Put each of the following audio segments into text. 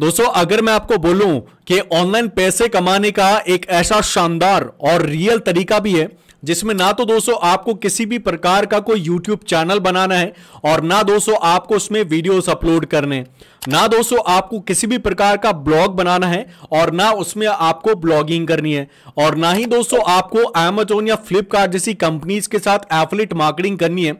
दोस्तों अगर मैं आपको बोलूं कि ऑनलाइन पैसे कमाने का एक ऐसा शानदार और रियल तरीका भी है जिसमें ना तो दोस्तों आपको किसी भी प्रकार का कोई YouTube चैनल बनाना है और ना दोस्तों आपको उसमें वीडियोस अपलोड करने ना दोस्तों आपको किसी भी प्रकार का ब्लॉग बनाना है और ना उसमें आपको ब्लॉगिंग करनी है और ना ही दोस्तों आपको Amazon या Flipkart जैसी कंपनीज के साथ एफलेट मार्केटिंग करनी है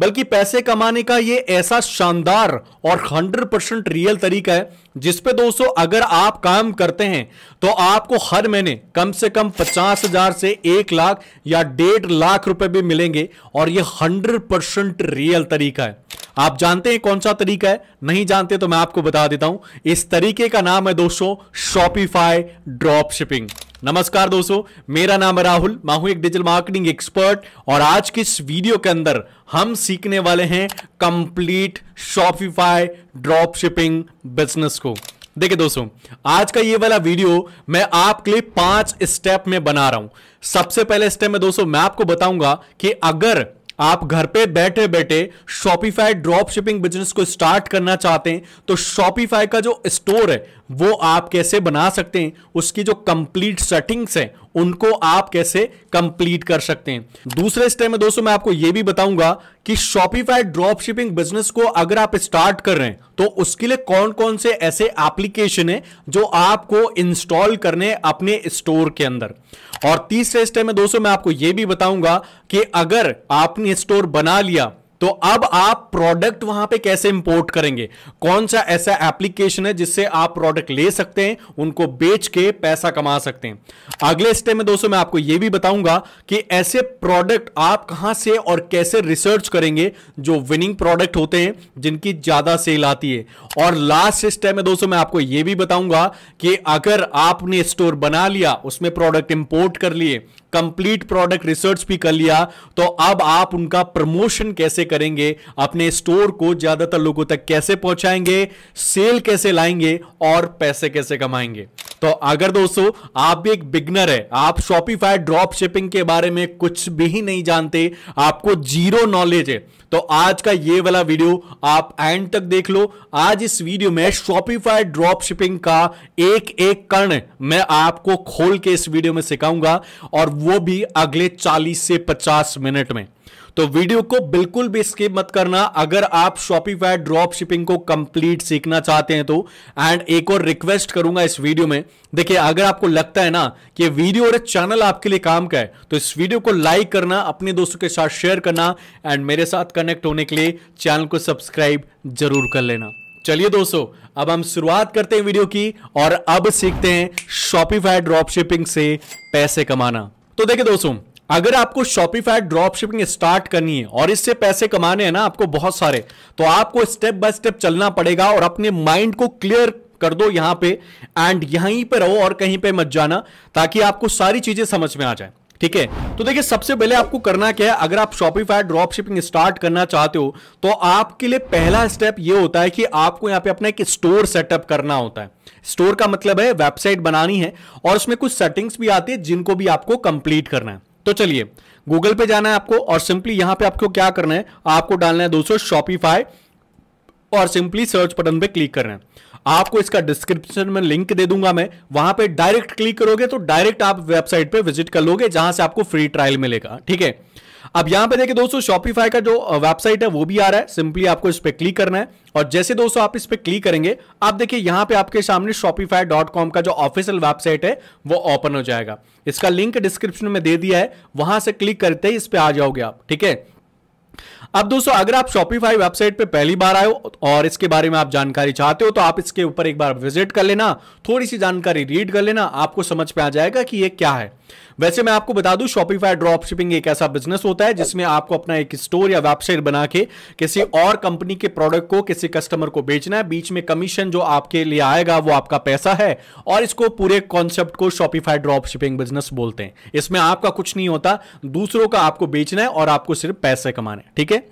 बल्कि पैसे कमाने का ये ऐसा शानदार और 100% रियल तरीका है जिसपे दोस्तों अगर आप काम करते हैं तो आपको हर महीने कम से कम पचास हजार से एक लाख या डेढ़ लाख रुपए भी मिलेंगे और ये हंड्रेड परसेंट रियल तरीका है आप जानते हैं कौन सा तरीका है नहीं जानते तो मैं आपको बता देता हूं इस तरीके का नाम है दोस्तों शॉपिफाई ड्रॉप शिपिंग नमस्कार दोस्तों मेरा नाम है राहुल मैं हूं एक डिजिटल मार्केटिंग एक्सपर्ट और आज के इस वीडियो के अंदर हम सीखने वाले हैं complete Shopify drop shipping business को देखिए दोस्तों आज का ये वाला वीडियो मैं आपके लिए पांच स्टेप में बना रहा हूं सबसे पहले स्टेप में दोस्तों मैं आपको बताऊंगा कि अगर आप घर पे बैठे बैठे शॉपिफाई ड्रॉप शिपिंग बिजनेस को स्टार्ट करना चाहते हैं तो शॉपिफाई का जो स्टोर है वो आप कैसे बना सकते हैं उसकी जो कंप्लीट सेटिंग्स हैं उनको आप कैसे कंप्लीट कर सकते हैं दूसरे स्टेप में दोस्तों मैं आपको यह भी बताऊंगा कि शॉपिफाई ड्रॉप शिपिंग बिजनेस को अगर आप स्टार्ट कर रहे हैं तो उसके लिए कौन कौन से ऐसे एप्लीकेशन है जो आपको इंस्टॉल करने अपने स्टोर के अंदर और तीसरे स्टेप में दोस्तों मैं आपको यह भी बताऊंगा कि अगर आपने स्टोर बना लिया तो अब आप प्रोडक्ट वहां पे कैसे इंपोर्ट करेंगे कौन सा ऐसा एप्लीकेशन है जिससे आप प्रोडक्ट ले सकते हैं उनको बेच के पैसा कमा सकते हैं अगले स्टेप में दोस्तों मैं आपको यह भी बताऊंगा कि ऐसे प्रोडक्ट आप कहां से और कैसे रिसर्च करेंगे जो विनिंग प्रोडक्ट होते हैं जिनकी ज्यादा सेल आती है और लास्ट स्टेप में दोस्तों मैं आपको यह भी बताऊंगा कि अगर आपने स्टोर बना लिया उसमें प्रोडक्ट इंपोर्ट कर लिए कंप्लीट प्रोडक्ट रिसर्च भी कर लिया तो अब आप उनका प्रमोशन कैसे करेंगे अपने स्टोर को ज्यादातर लोगों तक कैसे पहुंचाएंगे सेल कैसे लाएंगे और पैसे कैसे कमाएंगे तो अगर दोस्तों आप भी एक बिगनर है आप शॉपिफाई ड्रॉप शिपिंग के बारे में कुछ भी नहीं जानते आपको जीरो नॉलेज है तो आज का ये वाला वीडियो आप एंड तक देख लो आज इस वीडियो में शॉपिफाई ड्रॉप शिपिंग का एक एक कर्ण मैं आपको खोल के इस वीडियो में सिखाऊंगा और वो भी अगले 40 से 50 मिनट में तो वीडियो को बिल्कुल भी स्किप मत करना अगर आप शॉपिफाई ड्रॉप शिपिंग को कंप्लीट सीखना चाहते हैं तो एंड एक और रिक्वेस्ट करूंगा इस वीडियो में देखिए अगर आपको लगता है ना कि वीडियो और चैनल आपके लिए काम का है तो इस वीडियो को लाइक करना अपने दोस्तों के साथ शेयर करना एंड मेरे साथ कनेक्ट होने के लिए चैनल को सब्सक्राइब जरूर कर लेना चलिए दोस्तों अब हम शुरुआत करते हैं वीडियो की और अब सीखते हैं शॉपिफाई ड्रॉप शिपिंग से पैसे कमाना तो देखिए दोस्तों अगर आपको शॉपिफाई ड्रॉप शिपिंग स्टार्ट करनी है और इससे पैसे कमाने हैं ना आपको बहुत सारे तो आपको स्टेप बाय स्टेप चलना पड़ेगा और अपने माइंड को क्लियर कर दो यहां पे एंड यहीं पे रहो और कहीं पे मत जाना ताकि आपको सारी चीजें समझ में आ जाए ठीक है तो देखिए सबसे पहले आपको करना क्या है अगर आप शॉपिफाई ड्रॉप शिपिंग स्टार्ट करना चाहते हो तो आपके लिए पहला स्टेप यह होता है कि आपको यहां पे अपना एक स्टोर सेटअप करना होता है स्टोर का मतलब है वेबसाइट बनानी है और उसमें कुछ सेटिंग्स भी आती है जिनको भी आपको कंप्लीट करना है तो चलिए गूगल पे जाना है आपको और सिंपली यहां पे आपको क्या करना है आपको डालना है दोस्तों शॉपिफाई और सिंपली सर्च बटन पे क्लिक करना है आपको इसका डिस्क्रिप्शन में लिंक दे दूंगा मैं वहां पे डायरेक्ट क्लिक करोगे तो डायरेक्ट आप वेबसाइट पे विजिट कर लोगे जहां से आपको फ्री ट्रायल मिलेगा ठीक है अब यहां पे देखिए दोस्तों शॉपिफाई का जो वेबसाइट है वो भी आ रहा है सिंपली आपको इस पर क्लिक करना है और जैसे दोस्तों आप इस पर क्लिक करेंगे आप देखिए यहां पे आपके सामने शॉपिफाई डॉट कॉम का जो ऑफिशियल वेबसाइट है वो ओपन हो जाएगा इसका लिंक डिस्क्रिप्शन में दे दिया है वहां से क्लिक करते ही इस पर आ जाओगे आप ठीक है अब दोस्तों अगर आप शॉपिफाई वेबसाइट पे पहली बार आए हो और इसके बारे में आप जानकारी चाहते हो तो आप इसके ऊपर एक बार विजिट कर लेना थोड़ी सी जानकारी रीड कर लेना आपको समझ पे आ जाएगा कि ये क्या है वैसे मैं आपको बता दूं शॉपिफाई ड्रॉप शिपिंग एक ऐसा बिजनेस होता है जिसमें आपको अपना एक स्टोर या वेबसाइट बना के किसी और कंपनी के प्रोडक्ट को किसी कस्टमर को बेचना है बीच में कमीशन जो आपके लिए आएगा वो आपका पैसा है और इसको पूरे कॉन्सेप्ट को शॉपिफाई ड्रॉप शिपिंग बिजनेस बोलते हैं इसमें आपका कुछ नहीं होता दूसरों का आपको बेचना है और आपको सिर्फ पैसे कमाने ठीक है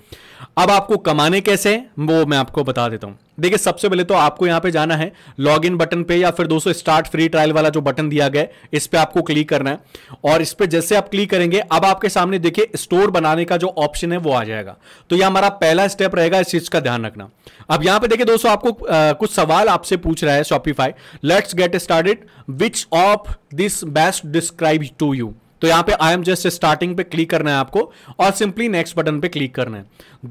अब आपको कमाने कैसे वो मैं आपको बता देता हूं देखिए सबसे पहले तो आपको यहां पे जाना है लॉग इन बटन पे या फिर दोस्तों स्टार्ट फ्री ट्रायल वाला जो बटन दिया गया है इस पर आपको क्लिक करना है और इस पर जैसे आप क्लिक करेंगे अब आपके सामने देखिए स्टोर बनाने का जो ऑप्शन है वो आ जाएगा तो यह हमारा पहला स्टेप रहेगा इस चीज़ का ध्यान रखना अब यहां पर देखिए दोस्तों आपको आ, कुछ सवाल आपसे पूछ रहा है Shopify let's get started which of this best describe to you तो यहां पे आई एम जस्ट स्टार्टिंग पे क्लिक करना है आपको और सिंपली नेक्स्ट बटन पे क्लिक करना है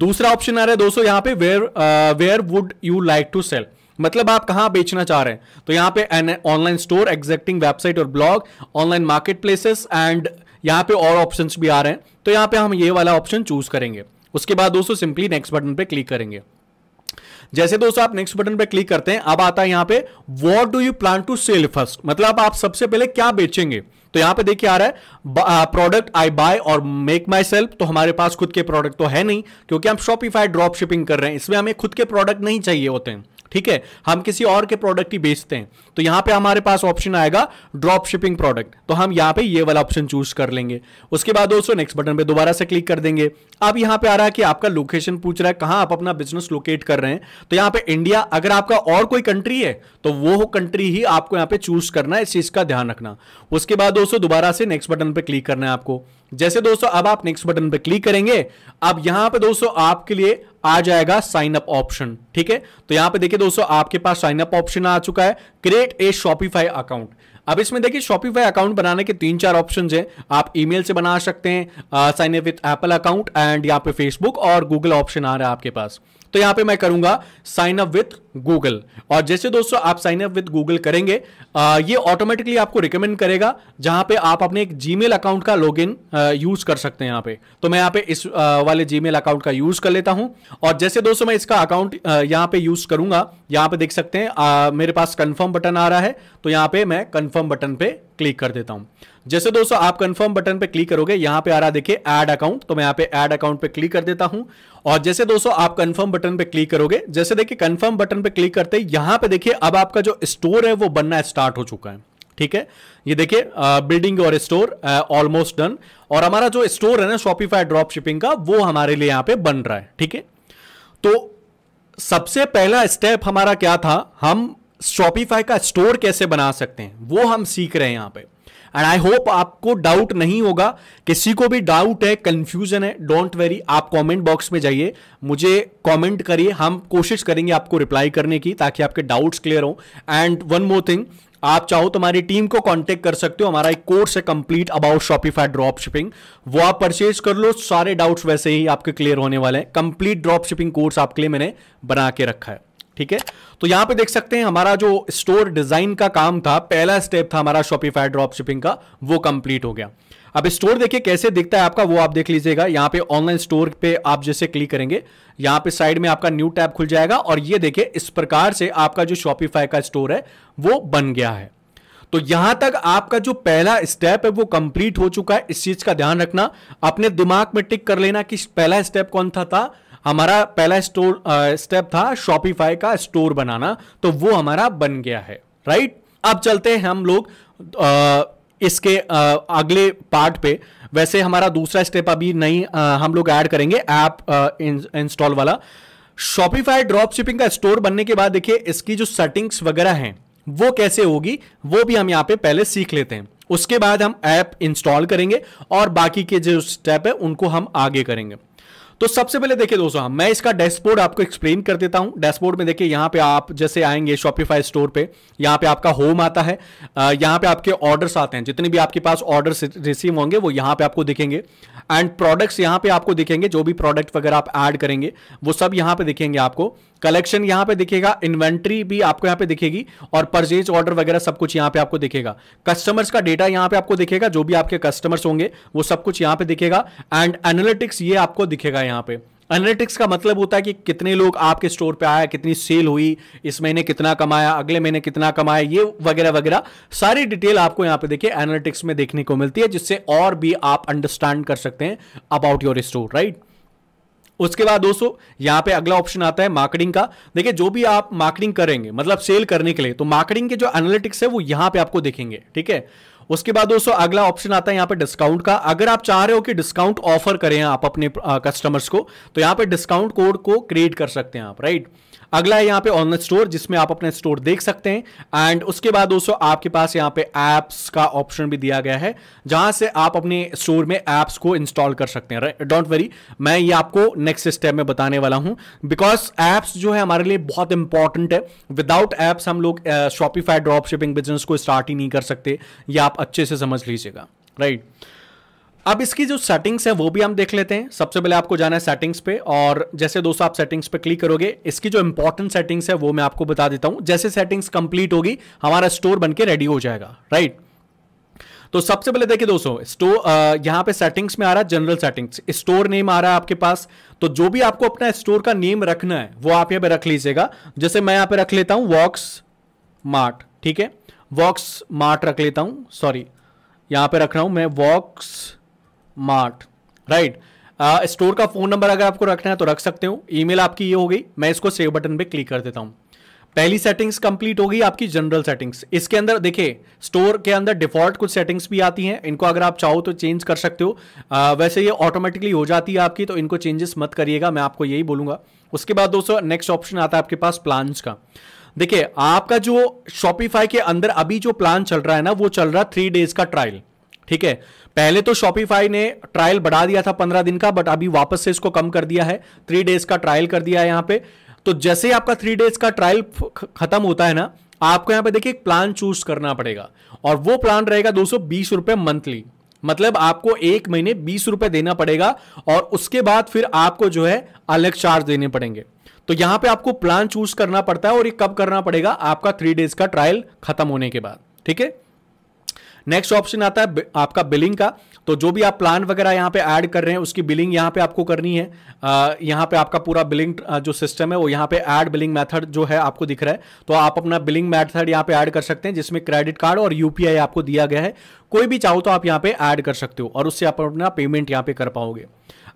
दूसरा ऑप्शन आ रहा है दोस्तों यहां पे where where would you like to sell मतलब आप कहां बेचना चाह रहे हैं तो यहां पे ऑनलाइन स्टोर एग्जैक्टिंग वेबसाइट और blog online marketplaces and यहां पे और ऑप्शंस भी आ रहे हैं तो यहां पे हम ये वाला ऑप्शन चूज करेंगे उसके बाद दोस्तों सिंपली नेक्स्ट बटन पे क्लिक करेंगे जैसे दोस्तों आप नेक्स्ट बटन पे क्लिक करते हैं अब आता है यहां पे what do you plan to sell first मतलब आप सबसे पहले क्या बेचेंगे तो यहां पे देखिए आ रहा है प्रोडक्ट आई बाय और मेक माई सेल्फ तो हमारे पास खुद के प्रोडक्ट तो है नहीं क्योंकि हम शॉपिफाई ड्रॉप शिपिंग कर रहे हैं इसमें हमें खुद के प्रोडक्ट नहीं चाहिए होते हैं ठीक है हम किसी और के प्रोडक्ट ही बेचते हैं तो यहां पे हमारे पास ऑप्शन आएगा ड्रॉप शिपिंग प्रोडक्ट तो हम यहां पे ये वाला ऑप्शन चूज कर लेंगे उसके बाद दोस्तों नेक्स्ट बटन पे दोबारा से क्लिक कर देंगे अब यहां पे आ रहा है कि आपका लोकेशन पूछ रहा है कहां आप अपना बिजनेस लोकेट कर रहे हैं तो यहां पर इंडिया अगर आपका और कोई कंट्री है तो वो कंट्री ही आपको यहां पर चूज करना है इस चीज का ध्यान रखना उसके बाद दोस्तों दोबारा से नेक्स्ट बटन पर क्लिक करना है आपको जैसे दोस्तों अब आप नेक्स्ट बटन पर क्लिक करेंगे अब यहां पर दोस्तों आपके लिए आ जाएगा साइन अप ऑप्शन ठीक है तो यहां पे देखिए दोस्तों आपके पास साइन अप ऑप्शन आ चुका है क्रिएट ए शॉपिफाई अकाउंट अब इसमें देखिए शॉपिफाई अकाउंट बनाने के तीन चार ऑप्शन है आप ईमेल से बना सकते हैं sign up with Apple account and यहां पे फेसबुक और गूगल ऑप्शन आ रहा है आपके पास तो यहां पे मैं करूंगा साइन अप विथ गूगल और जैसे दोस्तों आप साइन अप विथ गूगल करेंगे आ, ये ऑटोमेटिकली आपको रिकमेंड करेगा जहां पे आप अपने एक जीमेल अकाउंट का इन यूज कर सकते हैं यहां पे तो मैं यहां पे इस आ, वाले जीमेल अकाउंट का यूज कर लेता हूं और जैसे दोस्तों मैं इसका अकाउंट यहां पे यूज करूंगा यहां पे देख सकते हैं आ, मेरे पास कंफर्म बटन आ रहा है तो यहां पे मैं कंफर्म बटन पे क्लिक कर देता हूं जैसे दोस्तों आप कंफर्म बटन पे क्लिक करोगे यहां पे आ रहा देखिए ऐड अकाउंट तो मैं यहां पे ऐड अकाउंट पे क्लिक कर देता हूं और जैसे दोस्तों आप कंफर्म बटन पे क्लिक करोगे जैसे देखिए कंफर्म बटन पे क्लिक करते ही यहां पे देखिए अब आपका जो स्टोर है वो बनना स्टार्ट हो चुका है ठीक है ये देखिए बिल्डिंग और स्टोर ऑलमोस्ट डन और हमारा जो स्टोर है ना शॉपिफाई ड्रॉप शिपिंग का वो हमारे लिए यहां पे बन रहा है ठीक है तो सबसे पहला स्टेप हमारा क्या था हम शॉपिफाई का स्टोर कैसे बना सकते हैं वो हम सीख रहे हैं यहां पे एंड आई होप आपको डाउट नहीं होगा किसी को भी डाउट है कंफ्यूजन है डोंट वेरी आप कमेंट बॉक्स में जाइए मुझे कमेंट करिए हम कोशिश करेंगे आपको रिप्लाई करने की ताकि आपके डाउट्स क्लियर हो एंड वन मोर थिंग आप चाहो तो हमारी टीम को कांटेक्ट कर सकते हो हमारा एक कोर्स है complete about Shopify drop shipping वो आप परचेज कर लो सारे डाउट्स वैसे ही आपके क्लियर होने वाले हैं कंप्लीट ड्रॉप शिपिंग कोर्स आपके लिए मैंने बना के रखा है ठीक है तो यहां पे देख सकते हैं हमारा जो स्टोर डिजाइन का काम था पहला स्टेप था हमारा शॉपिफाई ड्रॉप शिपिंग का वो कंप्लीट हो गया अब स्टोर देखिए कैसे दिखता है आपका वो आप देख लीजिएगा यहां पे ऑनलाइन स्टोर पे आप जैसे क्लिक करेंगे यहां पे साइड में आपका न्यू टैब खुल जाएगा और ये देखिए इस प्रकार से आपका जो शॉपिफाई का स्टोर है वो बन गया है तो यहां तक आपका जो पहला स्टेप है वो कंप्लीट हो चुका है इस चीज का ध्यान रखना अपने दिमाग में टिक कर लेना कि पहला स्टेप कौन था, था हमारा पहला स्टोर स्टेप था शॉपिफाई का स्टोर बनाना तो वो हमारा बन गया है राइट अब चलते हैं हम लोग इसके अगले पार्ट पे वैसे हमारा दूसरा स्टेप अभी नहीं हम लोग ऐड करेंगे ऐप इंस्टॉल वाला शॉपिफाई ड्रॉप शिपिंग का स्टोर बनने के बाद देखिए इसकी जो सेटिंग्स वगैरह हैं वो कैसे होगी वो भी हम यहाँ पे पहले सीख लेते हैं उसके बाद हम ऐप इंस्टॉल करेंगे और बाकी के जो स्टेप है उनको हम आगे करेंगे तो सबसे पहले देखिए दोस्तों हाँ, मैं इसका डैशबोर्ड आपको एक्सप्लेन कर देता हूं डैशबोर्ड में देखिए यहां पे आप जैसे आएंगे शॉपिफाई स्टोर पे यहां पे आपका होम आता है यहां पे आपके ऑर्डर्स आते हैं जितने भी आपके पास ऑर्डर रिसीव होंगे वो यहां पे आपको दिखेंगे एंड प्रोडक्ट्स यहां पे आपको दिखेंगे जो भी प्रोडक्ट वगैरह आप ऐड करेंगे वो सब यहां पे दिखेंगे आपको कलेक्शन यहां पे दिखेगा इन्वेंट्री भी आपको यहाँ पे दिखेगी और परचेज ऑर्डर वगैरह सब कुछ यहाँ पे आपको दिखेगा कस्टमर्स का डेटा यहाँ पे आपको दिखेगा जो भी आपके कस्टमर्स होंगे वो सब कुछ यहाँ पे दिखेगा एंड एनालिटिक्स ये आपको दिखेगा यहाँ पे एनालिटिक्स का मतलब होता है कि कितने लोग आपके स्टोर पे आया कितनी सेल हुई इस महीने कितना कमाया अगले महीने कितना कमाया ये वगैरह वगैरह सारी डिटेल आपको यहाँ पे देखिए एनालिटिक्स में देखने को मिलती है जिससे और भी आप अंडरस्टैंड कर सकते हैं अबाउट योर स्टोर राइट उसके बाद दोस्तों यहां पे अगला ऑप्शन आता है मार्केटिंग का देखिए जो भी आप मार्केटिंग करेंगे मतलब सेल करने के लिए तो मार्केटिंग के जो एनालिटिक्स है वो यहां पे आपको देखेंगे ठीक है उसके बाद दोस्तों अगला ऑप्शन आता है यहां पे डिस्काउंट का अगर आप चाह रहे हो कि डिस्काउंट ऑफर करें आप अपने कस्टमर्स को तो यहां पे डिस्काउंट कोड को क्रिएट कर सकते हैं आप राइट right? अगला है यहाँ पे ऑनलाइन स्टोर जिसमें आप अपने स्टोर देख सकते हैं एंड उसके बाद दोस्तों आपके पास यहाँ पे ऐप्स का ऑप्शन भी दिया गया है जहां से आप अपने स्टोर में ऐप्स को इंस्टॉल कर सकते हैं डोंट वरी मैं ये आपको नेक्स्ट स्टेप में बताने वाला हूँ बिकॉज ऐप्स जो है हमारे लिए बहुत इंपॉर्टेंट है विदाउट ऐप्स हम लोग शॉपिफाई ड्रॉप शिपिंग बिजनेस को स्टार्ट ही नहीं कर सकते ये आप अच्छे से समझ लीजिएगा राइट right. अब इसकी जो सेटिंग्स है वो भी हम देख लेते हैं सबसे पहले आपको जाना है सेटिंग्स पे और जैसे दोस्तों आप सेटिंग्स पे क्लिक करोगे इसकी जो इंपॉर्टेंट सेटिंग्स है वो मैं आपको बता देता हूं जैसे सेटिंग्स कंप्लीट होगी हमारा स्टोर बनकर रेडी हो जाएगा राइट तो सबसे पहले देखिए दोस्तों स्टोर यहां पे सेटिंग्स में आ रहा है जनरल सेटिंग्स स्टोर नेम आ रहा है आपके पास तो जो भी आपको अपना स्टोर का नेम रखना है वो आप यहां पे रख लीजिएगा जैसे मैं यहां पे रख लेता हूं वॉक्स मार्ट ठीक है वॉक्स मार्ट रख लेता हूं सॉरी यहां पे रख रहा हूं मैं वॉक्स मार्ट राइट स्टोर का फ़ोन नंबर अगर आपको रखना है तो रख सकते हो ईमेल आपकी ये हो गई मैं इसको सेव बटन पे क्लिक कर देता हूँ पहली सेटिंग्स कंप्लीट हो गई आपकी जनरल सेटिंग्स इसके अंदर देखिए स्टोर के अंदर डिफॉल्ट कुछ सेटिंग्स भी आती हैं इनको अगर आप चाहो तो चेंज कर सकते हो आ, वैसे ये ऑटोमेटिकली हो जाती है आपकी तो इनको चेंजेस मत करिएगा मैं आपको यही बोलूंगा उसके बाद दोस्तों नेक्स्ट ऑप्शन आता है आपके पास प्लान का देखिए आपका जो शॉपिफाई के अंदर अभी जो प्लान चल रहा है ना वो चल रहा है थ्री डेज का ट्रायल ठीक है पहले तो शॉपिफाई ने ट्रायल बढ़ा दिया था पंद्रह दिन का बट अभी वापस से इसको कम कर दिया है थ्री डेज का ट्रायल कर दिया है यहां पे तो जैसे आपका थ्री डेज का ट्रायल खत्म होता है ना आपको यहां पे देखिए प्लान चूज करना पड़ेगा और वो प्लान रहेगा दो सौ बीस रुपए मंथली मतलब आपको एक महीने बीस रुपए देना पड़ेगा और उसके बाद फिर आपको जो है अलग चार्ज देने पड़ेंगे तो यहां पे आपको प्लान चूज करना पड़ता है और ये कब करना पड़ेगा आपका थ्री डेज का ट्रायल खत्म होने के बाद ठीक है नेक्स्ट ऑप्शन आता है आपका बिलिंग का तो जो भी आप प्लान वगैरह यहाँ पे ऐड कर रहे हैं उसकी बिलिंग यहाँ पे आपको करनी है यहाँ पे आपका पूरा बिलिंग जो सिस्टम है वो यहाँ पे ऐड बिलिंग मेथड जो है आपको दिख रहा है तो आप अपना बिलिंग मेथड यहाँ पे ऐड कर सकते हैं जिसमें क्रेडिट कार्ड और यूपीआई आपको दिया गया है कोई भी चाहो तो आप यहाँ पे ऐड कर सकते हो और उससे आप अपना पेमेंट यहाँ पे कर पाओगे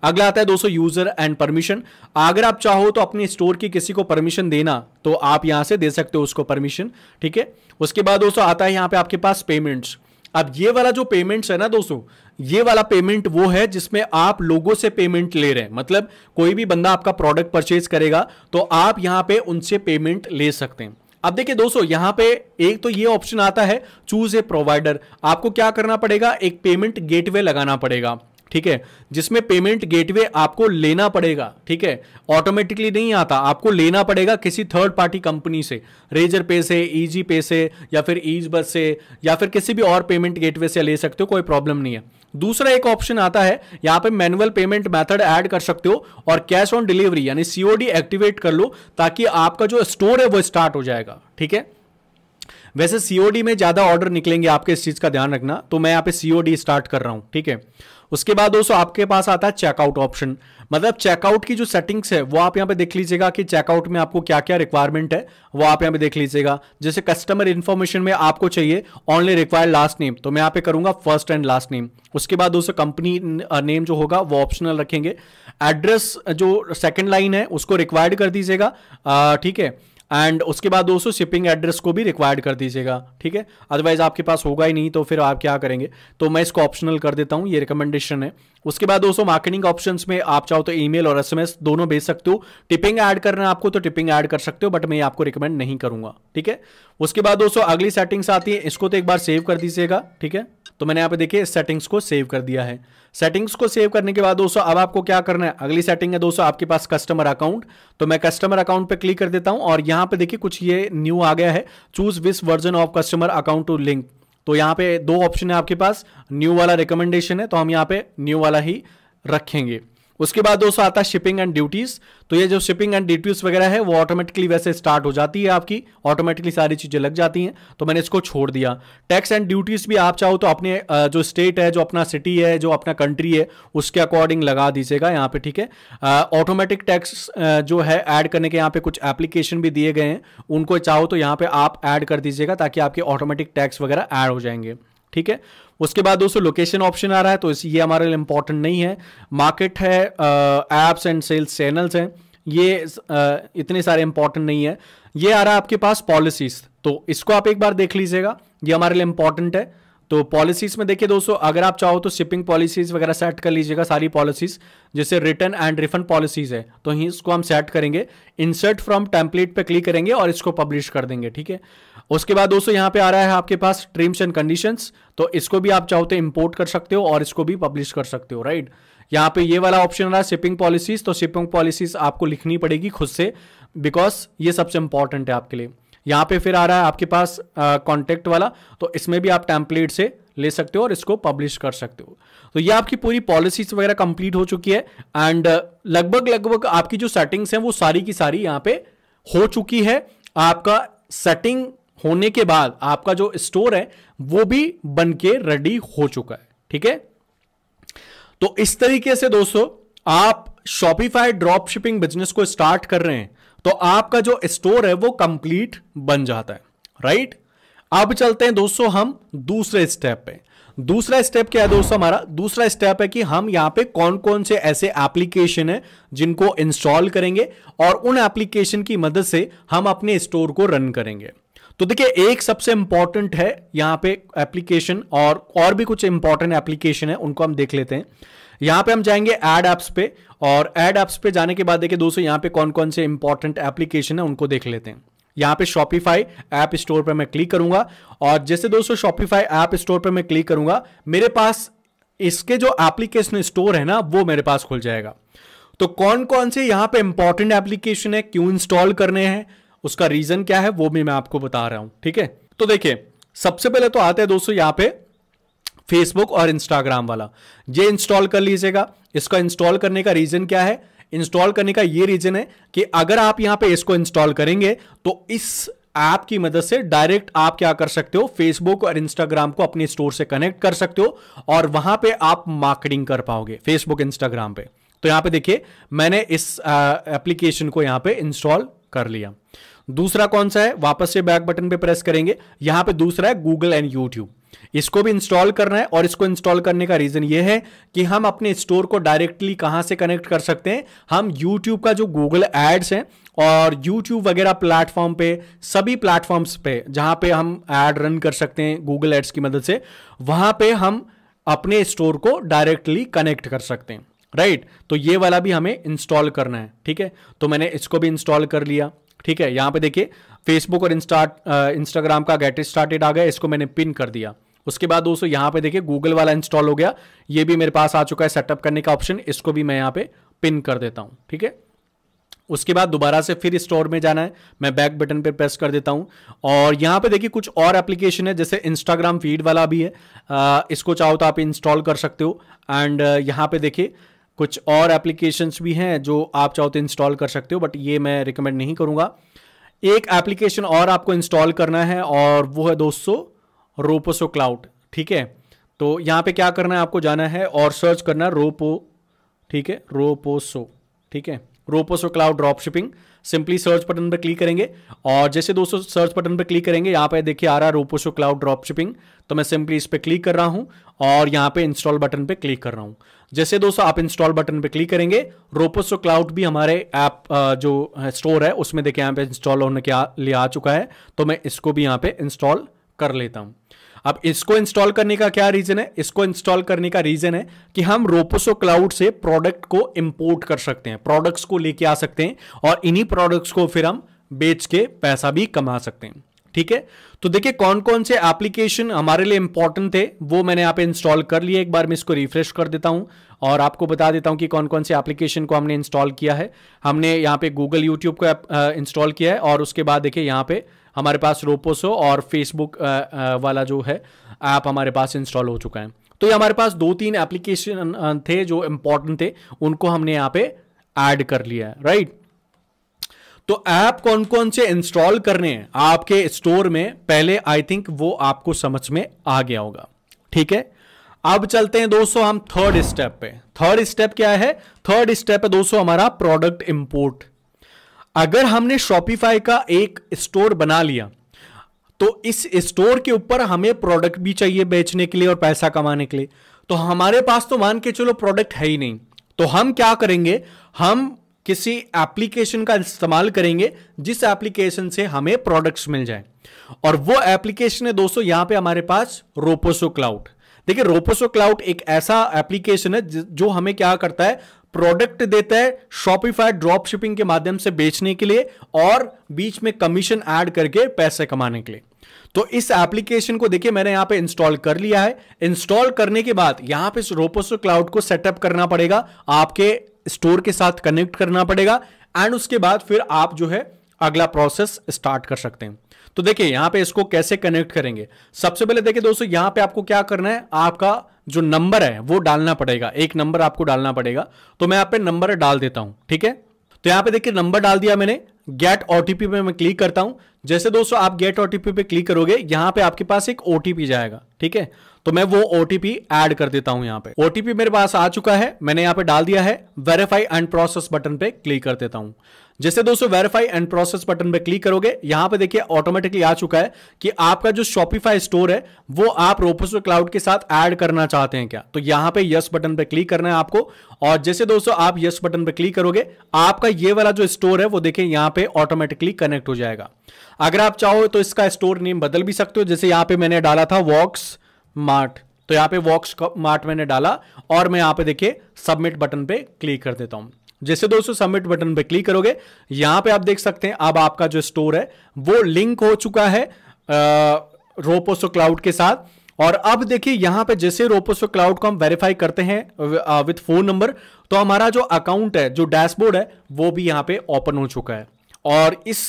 अगला आता है दोस्तों यूजर एंड परमिशन अगर आप चाहो तो अपने स्टोर की किसी को परमिशन देना तो आप यहां से दे सकते हो उसको परमिशन ठीक है उसके बाद दोस्तों आता है यहां पे आपके पास पेमेंट्स अब ये वाला जो पेमेंट्स है ना दोस्तों ये वाला पेमेंट वो है जिसमें आप लोगों से पेमेंट ले रहे हैं मतलब कोई भी बंदा आपका प्रोडक्ट परचेज करेगा तो आप यहां पे उनसे पेमेंट ले सकते हैं अब देखिए दोस्तों यहां पे एक तो ये ऑप्शन आता है चूज ए प्रोवाइडर आपको क्या करना पड़ेगा एक पेमेंट गेटवे लगाना पड़ेगा ठीक है जिसमें पेमेंट गेटवे आपको लेना पड़ेगा ठीक है ऑटोमेटिकली नहीं आता आपको लेना पड़ेगा किसी थर्ड पार्टी कंपनी से रेजर पे से ईजी पे से या फिर ईज बस से या फिर किसी भी और पेमेंट गेटवे से ले सकते हो कोई प्रॉब्लम नहीं है दूसरा एक ऑप्शन आता है यहां पे मैनुअल पेमेंट मेथड ऐड कर सकते हो और कैश ऑन डिलीवरी यानी सीओडी एक्टिवेट कर लो ताकि आपका जो स्टोर है वो स्टार्ट हो जाएगा ठीक है वैसे सीओडी में ज़्यादा ऑर्डर निकलेंगे आपके इस चीज़ का ध्यान रखना तो मैं यहां पे सीओडी स्टार्ट कर रहा हूं ठीक है उसके बाद दोस्तों आपके पास आता है चेकआउट ऑप्शन मतलब चेकआउट की जो सेटिंग्स है वो आप यहाँ पे देख लीजिएगा कि चेकआउट में आपको क्या क्या रिक्वायरमेंट है वो आप यहाँ पे देख लीजिएगा जैसे कस्टमर इन्फॉर्मेशन में आपको चाहिए ऑनली रिक्वायर्ड लास्ट नेम तो मैं यहाँ पे करूंगा फर्स्ट एंड लास्ट नेम उसके बाद दोस्तों कंपनी नेम जो होगा वो ऑप्शनल रखेंगे एड्रेस जो सेकेंड लाइन है उसको रिक्वायर्ड कर दीजिएगा ठीक है एंड उसके बाद दोस्तों शिपिंग एड्रेस को भी रिक्वायर्ड कर दीजिएगा ठीक है अदरवाइज आपके पास होगा ही नहीं तो फिर आप क्या करेंगे तो मैं इसको ऑप्शनल कर देता हूँ ये रिकमेंडेशन है उसके बाद दोस्तों मार्केटिंग ऑप्शन में आप चाहो तो ईमेल और एसएमएस दोनों भेज सकते हो टिपिंग ऐड करना आपको तो टिपिंग ऐड कर सकते हो बट मैं आपको रिकमेंड नहीं करूंगा ठीक है उसके बाद दोस्तों अगली सेटिंग्स आती है इसको तो एक बार सेव कर दीजिएगा ठीक है तो मैंने यहाँ पे देखिए सेटिंग्स को सेव कर दिया है सेटिंग्स को सेव करने के बाद दोस्तों अब आपको क्या करना है अगली सेटिंग है दोस्तों आपके पास कस्टमर अकाउंट तो मैं कस्टमर अकाउंट पे क्लिक कर देता हूं और यहां पे देखिए कुछ ये न्यू आ गया है choose which version of customer account to link तो यहां पे दो ऑप्शन है आपके पास न्यू वाला रिकमेंडेशन है तो हम यहां पे न्यू वाला ही रखेंगे उसके बाद दोस्तों आता है शिपिंग एंड ड्यूटीज़ तो ये जो शिपिंग एंड ड्यूटीज़ वगैरह है वो ऑटोमेटिकली वैसे स्टार्ट हो जाती है आपकी ऑटोमेटिकली सारी चीज़ें लग जाती हैं तो मैंने इसको छोड़ दिया टैक्स एंड ड्यूटीज़ भी आप चाहो तो अपने जो स्टेट है जो अपना सिटी है जो अपना कंट्री है उसके अकॉर्डिंग लगा दीजिएगा यहाँ पे ठीक है ऑटोमेटिक टैक्स जो है ऐड करने के यहाँ पे कुछ एप्लीकेशन भी दिए गए हैं उनको चाहो तो यहाँ पे आप ऐड कर दीजिएगा ताकि आपके ऑटोमेटिक टैक्स वगैरह ऐड हो जाएंगे ठीक है उसके बाद दोस्तों लोकेशन ऑप्शन आ रहा है तो ये हमारे लिए इंपॉर्टेंट नहीं है मार्केट है एप्स एंड सेल्स चैनल्स हैं ये आ, इतने सारे इंपॉर्टेंट नहीं है ये आ रहा है आपके पास पॉलिसीज तो इसको आप एक बार देख लीजिएगा ये हमारे लिए इंपॉर्टेंट है तो पॉलिसीज में देखिए दोस्तों अगर आप चाहो तो शिपिंग पॉलिसीज वगैरह सेट कर लीजिएगा सारी पॉलिसीज जैसे रिटर्न एंड रिफंड पॉलिसीज है तो ही इसको हम सेट करेंगे इंसर्ट फ्रॉम टेम्पलेट पे क्लिक करेंगे और इसको पब्लिश कर देंगे ठीक है उसके बाद दोस्तों यहां पे आ रहा है आपके पास टर्म्स एंड कंडीशंस तो इसको भी आप चाहो तो इम्पोर्ट कर सकते हो और इसको भी पब्लिश कर सकते हो राइट यहाँ पे ये वाला ऑप्शन रहा है शिपिंग पॉलिसीज तो शिपिंग पॉलिसीज आपको लिखनी पड़ेगी खुद से बिकॉज ये सबसे इंपॉर्टेंट है आपके लिए यहाँ पे फिर आ रहा है आपके पास कॉन्टेक्ट वाला तो इसमें भी आप टैंपलेट से ले सकते हो और इसको पब्लिश कर सकते हो तो ये आपकी पूरी पॉलिसीज वगैरह कंप्लीट हो चुकी है एंड लगभग लगभग आपकी जो सेटिंग्स हैं वो सारी की सारी यहाँ पे हो चुकी है आपका सेटिंग होने के बाद आपका जो स्टोर है वो भी बन के रेडी हो चुका है ठीक है तो इस तरीके से दोस्तों आप शॉपिफाई ड्रॉप शिपिंग बिजनेस को स्टार्ट कर रहे हैं तो आपका जो स्टोर है वो कंप्लीट बन जाता है राइट अब चलते हैं दोस्तों हम दूसरे स्टेप पे दूसरा स्टेप क्या है दोस्तों हमारा दूसरा स्टेप है कि हम यहां पे कौन कौन से ऐसे एप्लीकेशन है जिनको इंस्टॉल करेंगे और उन एप्लीकेशन की मदद से हम अपने स्टोर को रन करेंगे तो देखिए एक सबसे इंपॉर्टेंट है यहां पे एप्लीकेशन और और भी कुछ इंपॉर्टेंट एप्लीकेशन है उनको हम देख लेते हैं यहां पे हम जाएंगे एड एप्स पे और एड ऐप्स पे जाने के बाद देखिए दोस्तों यहां पे कौन कौन से इंपॉर्टेंट एप्लीकेशन है उनको देख लेते हैं यहां पे शॉपिफाई ऐप स्टोर पर मैं क्लिक करूंगा और जैसे दोस्तों शॉपिफाई ऐप स्टोर पर मैं क्लिक करूंगा मेरे पास इसके जो एप्लीकेशन स्टोर है ना वो मेरे पास खुल जाएगा तो कौन कौन से यहाँ पे इंपॉर्टेंट एप्लीकेशन है क्यों इंस्टॉल करने हैं उसका रीजन क्या है वो भी मैं आपको बता रहा हूं ठीक है तो देखिए सबसे पहले तो आते हैं दोस्तों यहां पे फेसबुक और इंस्टाग्राम वाला ये इंस्टॉल कर लीजिएगा इसका इंस्टॉल करने का रीजन क्या है इंस्टॉल करने का ये रीजन है कि अगर आप यहां पे इसको इंस्टॉल करेंगे तो इस ऐप की मदद से डायरेक्ट आप क्या कर सकते हो फेसबुक और इंस्टाग्राम को अपने स्टोर से कनेक्ट कर सकते हो और वहां पे आप मार्केटिंग कर पाओगे फेसबुक इंस्टाग्राम पे तो यहां पे देखिए मैंने इस एप्लीकेशन को यहां पे इंस्टॉल कर लिया दूसरा कौन सा है वापस से बैक बटन पे प्रेस करेंगे यहां पे दूसरा है गूगल एंड यूट्यूब इसको भी इंस्टॉल करना है और इसको इंस्टॉल करने का रीजन यह है कि हम अपने स्टोर को डायरेक्टली कहां से कनेक्ट कर सकते हैं हम यूट्यूब का जो गूगल एड्स है और यूट्यूब वगैरह प्लेटफॉर्म पे सभी प्लेटफॉर्म्स पे जहां पे हम एड रन कर सकते हैं गूगल एड्स की मदद से वहां पे हम अपने स्टोर को डायरेक्टली कनेक्ट कर सकते हैं राइट right? तो ये वाला भी हमें इंस्टॉल करना है ठीक है तो मैंने इसको भी इंस्टॉल कर लिया ठीक है यहाँ पे देखिए फेसबुक और इंस्टा इंस्टाग्राम का गेट स्टार्टेड आ गया इसको मैंने पिन कर दिया उसके बाद दोस्तों यहां पे देखिए गूगल वाला इंस्टॉल हो गया ये भी मेरे पास आ चुका है सेटअप करने का ऑप्शन इसको भी मैं यहां पे पिन कर देता हूं ठीक है उसके बाद दोबारा से फिर स्टोर में जाना है मैं बैक बटन पर प्रेस कर देता हूं और यहां पे देखिए कुछ और एप्लीकेशन है जैसे इंस्टाग्राम फीड वाला भी है आ, इसको चाहो तो आप इंस्टॉल कर सकते हो एंड यहां पे देखिए कुछ और एप्लीकेशंस भी हैं जो आप चाहो तो इंस्टॉल कर सकते हो बट ये मैं रिकमेंड नहीं करूंगा एक एप्लीकेशन और आपको इंस्टॉल करना है और वो है दोस्तों रोपोसो क्लाउड ठीक है तो यहाँ पे क्या करना है आपको जाना है और सर्च करना रोपो ठीक है रोपोसो ठीक है Roposo cloud drop shipping simply search button पर क्लिक करेंगे और जैसे दोस्तों सर्च बटन पर क्लिक करेंगे यहाँ पे देखिए आ रहा है रोपोशो क्लाउड ड्रॉप शिपिंग तो मैं सिंपली इस पर क्लिक कर रहा हूँ और यहाँ पे इंस्टॉल बटन पर क्लिक कर रहा हूँ जैसे दोस्तों आप इंस्टॉल बटन पर क्लिक करेंगे रोपोसो क्लाउड भी हमारे ऐप जो स्टोर है उसमें देखिए यहाँ पे इंस्टॉल होने के लिए आ चुका है तो मैं इसको भी यहाँ पे इंस्टॉल कर लेता हूँ अब इसको इंस्टॉल करने का क्या रीजन है इसको इंस्टॉल करने का रीजन है कि हम रोपोसो क्लाउड से प्रोडक्ट को इंपोर्ट कर सकते हैं प्रोडक्ट्स को लेके आ सकते हैं और इन्हीं प्रोडक्ट्स को फिर हम बेच के पैसा भी कमा सकते हैं ठीक है तो देखिए कौन कौन से एप्लीकेशन हमारे लिए इंपॉर्टेंट थे वो मैंने यहाँ पे इंस्टॉल कर लिए एक बार मैं इसको रिफ्रेश कर देता हूँ और आपको बता देता हूँ कि कौन कौन से एप्लीकेशन को हमने इंस्टॉल किया है हमने यहाँ पे गूगल यूट्यूब को इंस्टॉल किया है और उसके बाद देखिए यहाँ पे हमारे पास रोपोसो और फेसबुक वाला जो है ऐप हमारे पास इंस्टॉल हो चुका है तो ये हमारे पास दो तीन एप्लीकेशन थे जो इंपॉर्टेंट थे उनको हमने यहाँ पे ऐड कर लिया है राइट तो ऐप कौन कौन से इंस्टॉल करने हैं आपके स्टोर में पहले आई थिंक वो आपको समझ में आ गया होगा ठीक है अब चलते हैं दोस्तों हम थर्ड स्टेप पे थर्ड स्टेप क्या है थर्ड स्टेप है दोस्तों हमारा प्रोडक्ट इंपोर्ट अगर हमने शॉपिफाई का एक स्टोर बना लिया तो इस स्टोर के ऊपर हमें प्रोडक्ट भी चाहिए बेचने के लिए और पैसा कमाने के लिए तो हमारे पास तो मान के चलो प्रोडक्ट है ही नहीं तो हम क्या करेंगे हम किसी एप्लीकेशन का इस्तेमाल करेंगे जिस एप्लीकेशन से हमें प्रोडक्ट्स मिल जाए और वो एप्लीकेशन है दोस्तों यहां पे हमारे पास रोपोसो क्लाउड देखिए रोपोसो क्लाउड एक ऐसा एप्लीकेशन है जो हमें क्या करता है प्रोडक्ट देता है शॉपिफाई ड्रॉप शिपिंग के माध्यम से बेचने के लिए और बीच में कमीशन ऐड करके पैसे कमाने के लिए तो इस एप्लीकेशन को देखिए मैंने यहां पे इंस्टॉल कर लिया है इंस्टॉल करने के बाद यहां पे रोपोसो क्लाउड को सेटअप करना पड़ेगा आपके स्टोर के साथ कनेक्ट करना पड़ेगा एंड उसके बाद फिर आप जो है अगला प्रोसेस स्टार्ट कर सकते हैं तो देखिए यहां पे इसको कैसे कनेक्ट करेंगे सबसे पहले देखिए दोस्तों यहां पे आपको क्या करना है आपका जो नंबर है वो डालना पड़ेगा एक नंबर आपको डालना पड़ेगा तो मैं यहाँ पे नंबर डाल देता हूं ठीक है तो यहां पे देखिए नंबर डाल दिया मैंने गेट ओटीपी पे मैं क्लिक करता हूं जैसे दोस्तों आप गेट ओटीपी पे क्लिक करोगे यहां पे आपके पास एक ओटीपी जाएगा ठीक है तो मैं वो ओटीपी ऐड कर देता हूं यहां पे ओटीपी मेरे पास आ चुका है मैंने यहां पे डाल दिया है वेरीफाई एंड प्रोसेस बटन पे क्लिक कर देता हूं जैसे दोस्तों वेरीफाई एंड प्रोसेस बटन पर क्लिक करोगे यहां पर देखिए ऑटोमेटिकली आ चुका है कि आपका जो शॉपिफाई स्टोर है वो आप रोपोसो क्लाउड के साथ ऐड करना चाहते हैं क्या तो यहां पे यस बटन पर क्लिक करना है आपको और जैसे दोस्तों आप यस बटन पर क्लिक करोगे आपका ये वाला जो स्टोर है वो देखिए यहां पर ऑटोमेटिकली कनेक्ट हो जाएगा अगर आप चाहो तो इसका स्टोर नेम बदल भी सकते हो जैसे यहां पर मैंने डाला था वॉक्स मार्ट तो यहां पे वॉक्स मार्ट मैंने डाला और मैं यहां पे देखिए सबमिट बटन पे क्लिक कर देता हूं जैसे दोस्तों सबमिट बटन पर क्लिक करोगे यहां पे आप देख सकते हैं अब आपका जो स्टोर है वो लिंक हो चुका है रोपोसो क्लाउड के साथ और अब देखिए यहां पे जैसे रोपोसो क्लाउड को हम वेरीफाई करते हैं विथ फोन नंबर तो हमारा जो अकाउंट है जो डैशबोर्ड है वो भी यहां पे ओपन हो चुका है और इस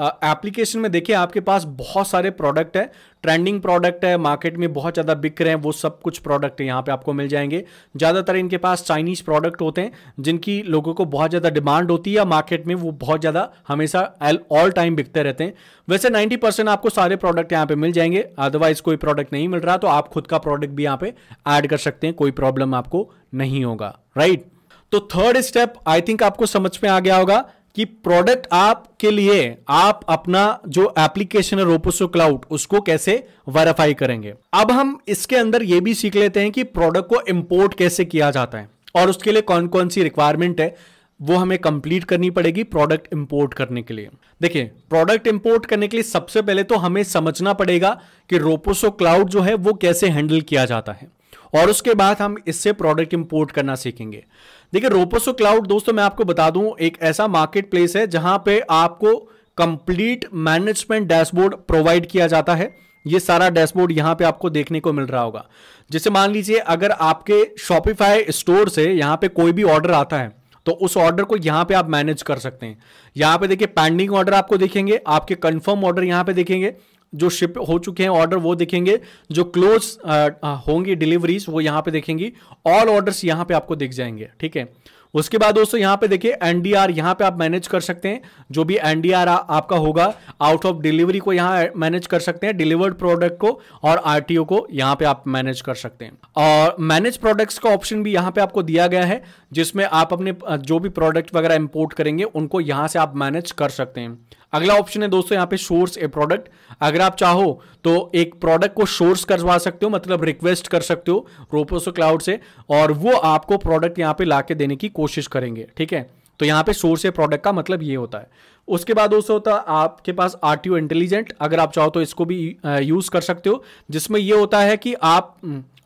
एप्लीकेशन में देखिए आपके पास बहुत सारे प्रोडक्ट है ट्रेंडिंग प्रोडक्ट है मार्केट में बहुत ज़्यादा बिक रहे हैं वो सब कुछ प्रोडक्ट यहाँ पे आपको मिल जाएंगे ज़्यादातर इनके पास चाइनीज़ प्रोडक्ट होते हैं जिनकी लोगों को बहुत ज़्यादा डिमांड होती है या मार्केट में वो बहुत ज़्यादा हमेशा ऑल टाइम बिकते रहते हैं वैसे 90 परसेंट आपको सारे प्रोडक्ट यहाँ पे मिल जाएंगे अदरवाइज कोई प्रोडक्ट नहीं मिल रहा तो आप खुद का प्रोडक्ट भी यहाँ पे ऐड कर सकते हैं कोई प्रॉब्लम आपको नहीं होगा राइट तो थर्ड स्टेप आई थिंक आपको समझ में आ गया होगा कि प्रोडक्ट आपके लिए आप अपना जो एप्लीकेशन है रोपोसो क्लाउड उसको कैसे वेरीफाई करेंगे अब हम इसके अंदर यह भी सीख लेते हैं कि प्रोडक्ट को इंपोर्ट कैसे किया जाता है और उसके लिए कौन कौन सी रिक्वायरमेंट है वो हमें कंप्लीट करनी पड़ेगी प्रोडक्ट इंपोर्ट करने के लिए देखिए प्रोडक्ट इंपोर्ट करने के लिए सबसे पहले तो हमें समझना पड़ेगा कि रोपोसो क्लाउड जो है वो कैसे हैंडल किया जाता है और उसके बाद हम इससे प्रोडक्ट इंपोर्ट करना सीखेंगे देखिए रोपोसो क्लाउड दोस्तों मैं आपको बता दूं एक ऐसा मार्केट प्लेस है जहां पे आपको कंप्लीट मैनेजमेंट डैशबोर्ड प्रोवाइड किया जाता है ये सारा डैशबोर्ड यहां पे आपको देखने को मिल रहा होगा जैसे मान लीजिए अगर आपके शॉपिफाई स्टोर से यहां पे कोई भी ऑर्डर आता है तो उस ऑर्डर को यहां पे आप मैनेज कर सकते हैं यहां पे देखिए पेंडिंग ऑर्डर आपको देखेंगे आपके कंफर्म ऑर्डर यहां पे देखेंगे जो शिप हो चुके हैं ऑर्डर वो देखेंगे जो क्लोज होंगी डिलीवरीज वो यहां पे देखेंगी ऑल ऑर्डर्स यहां पे आपको दिख जाएंगे ठीक है उसके बाद दोस्तों यहां पे देखिए एनडीआर यहां पे आप मैनेज कर सकते हैं जो भी एनडीआर आपका होगा आउट ऑफ डिलीवरी को यहां मैनेज कर सकते हैं डिलीवर्ड प्रोडक्ट को और आरटीओ को यहां पे आप मैनेज कर सकते हैं और मैनेज प्रोडक्ट्स का ऑप्शन भी यहां पे आपको दिया गया है जिसमें आप अपने जो भी प्रोडक्ट वगैरह इंपोर्ट करेंगे उनको यहां से आप मैनेज कर सकते हैं अगला ऑप्शन है दोस्तों यहाँ पे सोर्स ए प्रोडक्ट अगर आप चाहो तो एक प्रोडक्ट को सोर्स करवा सकते हो मतलब रिक्वेस्ट कर सकते हो रोपोसो क्लाउड से और वो आपको प्रोडक्ट यहाँ पे ला के देने की कोशिश करेंगे ठीक है तो यहाँ पे सोर्स ए प्रोडक्ट का मतलब ये होता है उसके बाद दोस्तों होता है आपके पास आरटीओ इंटेलिजेंट अगर आप चाहो तो इसको भी यूज़ कर सकते हो जिसमें यह होता है कि आप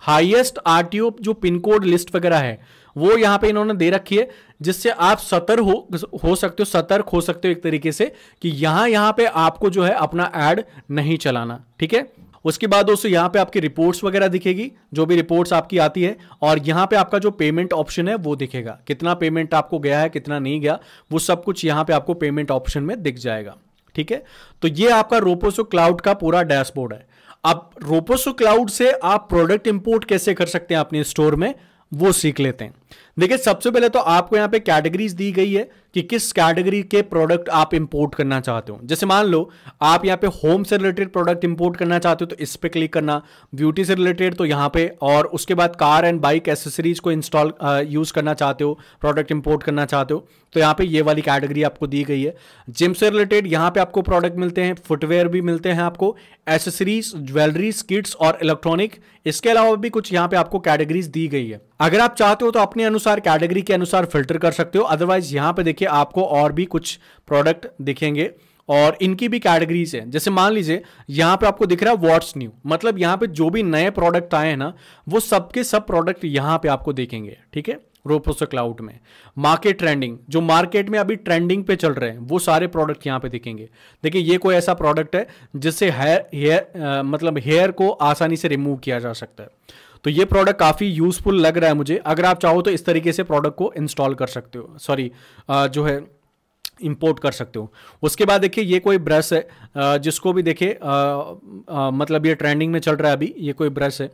हाइएस्ट हम्म, आरटीओ जो पिन कोड लिस्ट वगैरह है वो यहां पे इन्होंने दे रखी है जिससे आप सतर्क हो हो सकते हो सतर्क हो सकते हो एक तरीके से कि यहां यहां पे आपको जो है अपना एड नहीं चलाना ठीक है उसके बाद दोस्तों यहां पे आपकी रिपोर्ट्स वगैरह दिखेगी जो भी रिपोर्ट्स आपकी आती है और यहाँ पे आपका जो पेमेंट ऑप्शन है वो दिखेगा कितना पेमेंट आपको गया है कितना नहीं गया वो सब कुछ यहाँ पे आपको पेमेंट ऑप्शन में दिख जाएगा ठीक है तो ये आपका रोपोसो क्लाउड का पूरा डैशबोर्ड है अब रोपोसो क्लाउड से आप प्रोडक्ट इंपोर्ट कैसे कर सकते हैं अपने स्टोर में वो सीख लेते हैं देखिए सबसे पहले तो आपको यहाँ पे कैटेगरीज दी गई है कि किस कैटेगरी के प्रोडक्ट आप इंपोर्ट करना चाहते हो जैसे मान लो आप यहाँ पे होम से रिलेटेड प्रोडक्ट इंपोर्ट करना चाहते हो तो इस पर क्लिक करना ब्यूटी से रिलेटेड तो यहाँ पे और उसके बाद कार एंड बाइक एसेसरीज को इंस्टॉल यूज़ करना चाहते हो प्रोडक्ट इंपोर्ट करना चाहते हो तो यहाँ पे ये वाली कैटेगरी आपको दी गई है जिम से रिलेटेड यहाँ पे आपको प्रोडक्ट मिलते हैं फुटवेयर भी मिलते हैं आपको एसेसरीज ज्वेलरीज किट्स और इलेक्ट्रॉनिक इसके अलावा भी कुछ यहाँ पे आपको कैटेगरीज दी गई है अगर आप चाहते हो तो अपने अनुसार कैटेगरी के अनुसार फिल्टर कर सकते हो अदरवाइज यहाँ पे देखिए आपको और भी कुछ प्रोडक्ट दिखेंगे और इनकी भी कैटेगरीज है जैसे मान लीजिए यहाँ पे आपको दिख रहा है व्हाट्स न्यू मतलब यहाँ पे जो भी नए प्रोडक्ट आए हैं ना वो सबके सब प्रोडक्ट यहाँ पे आपको देखेंगे ठीक है रोपोस क्लाउड में मार्केट ट्रेंडिंग जो मार्केट में अभी ट्रेंडिंग पे चल रहे हैं वो सारे प्रोडक्ट यहाँ पे दिखेंगे देखिए ये कोई ऐसा प्रोडक्ट है जिससे हेयर हेयर मतलब हेयर को आसानी से रिमूव किया जा सकता है तो ये प्रोडक्ट काफ़ी यूजफुल लग रहा है मुझे अगर आप चाहो तो इस तरीके से प्रोडक्ट को इंस्टॉल कर सकते हो सॉरी जो है इंपोर्ट कर सकते हो उसके बाद देखिए ये कोई ब्रश है जिसको भी देखिए मतलब ये ट्रेंडिंग में चल रहा है अभी ये कोई ब्रश है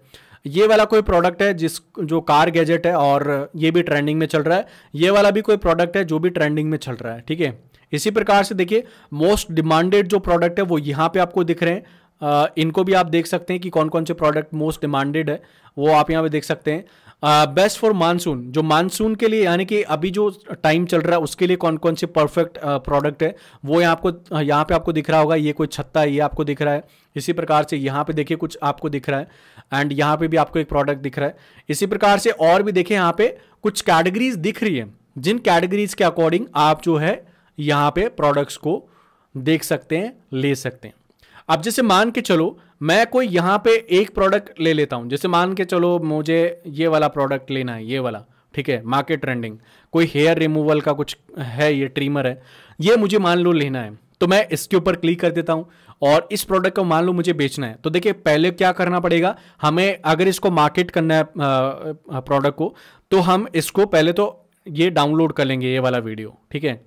ये वाला कोई प्रोडक्ट है जिस जो कार गैजेट है और ये भी ट्रेंडिंग में चल रहा है ये वाला भी कोई प्रोडक्ट है जो भी ट्रेंडिंग में चल रहा है ठीक है इसी प्रकार से देखिए मोस्ट डिमांडेड जो प्रोडक्ट है वो यहाँ पे आपको दिख रहे हैं आ, इनको भी आप देख सकते हैं कि कौन कौन से प्रोडक्ट मोस्ट डिमांडेड है वो आप यहाँ पे देख सकते हैं बेस्ट फॉर मानसून जो मानसून के लिए यानी कि अभी जो टाइम चल रहा है उसके लिए कौन कौन से परफेक्ट प्रोडक्ट uh, है वो यहाँ आपको uh, यहाँ पे आपको दिख रहा होगा ये कोई छत्ता है ये आपको दिख रहा है इसी प्रकार से यहाँ पे देखिए कुछ आपको दिख रहा है एंड यहाँ पे भी आपको एक प्रोडक्ट दिख रहा है इसी प्रकार से और भी देखिए यहाँ पे कुछ कैटेगरीज दिख रही है जिन कैटेगरीज के अकॉर्डिंग आप जो है यहाँ पे प्रोडक्ट्स को देख सकते हैं ले सकते हैं अब जैसे मान के चलो मैं कोई यहाँ पे एक प्रोडक्ट ले लेता हूँ जैसे मान के चलो मुझे ये वाला प्रोडक्ट लेना है ये वाला ठीक है मार्केट ट्रेंडिंग कोई हेयर रिमूवल का कुछ है ये ट्रीमर है ये मुझे मान लो लेना है तो मैं इसके ऊपर क्लिक कर देता हूँ और इस प्रोडक्ट को मान लो मुझे बेचना है तो देखिए पहले क्या करना पड़ेगा हमें अगर इसको मार्केट करना है प्रोडक्ट को तो हम इसको पहले तो ये डाउनलोड कर लेंगे ये वाला वीडियो ठीक है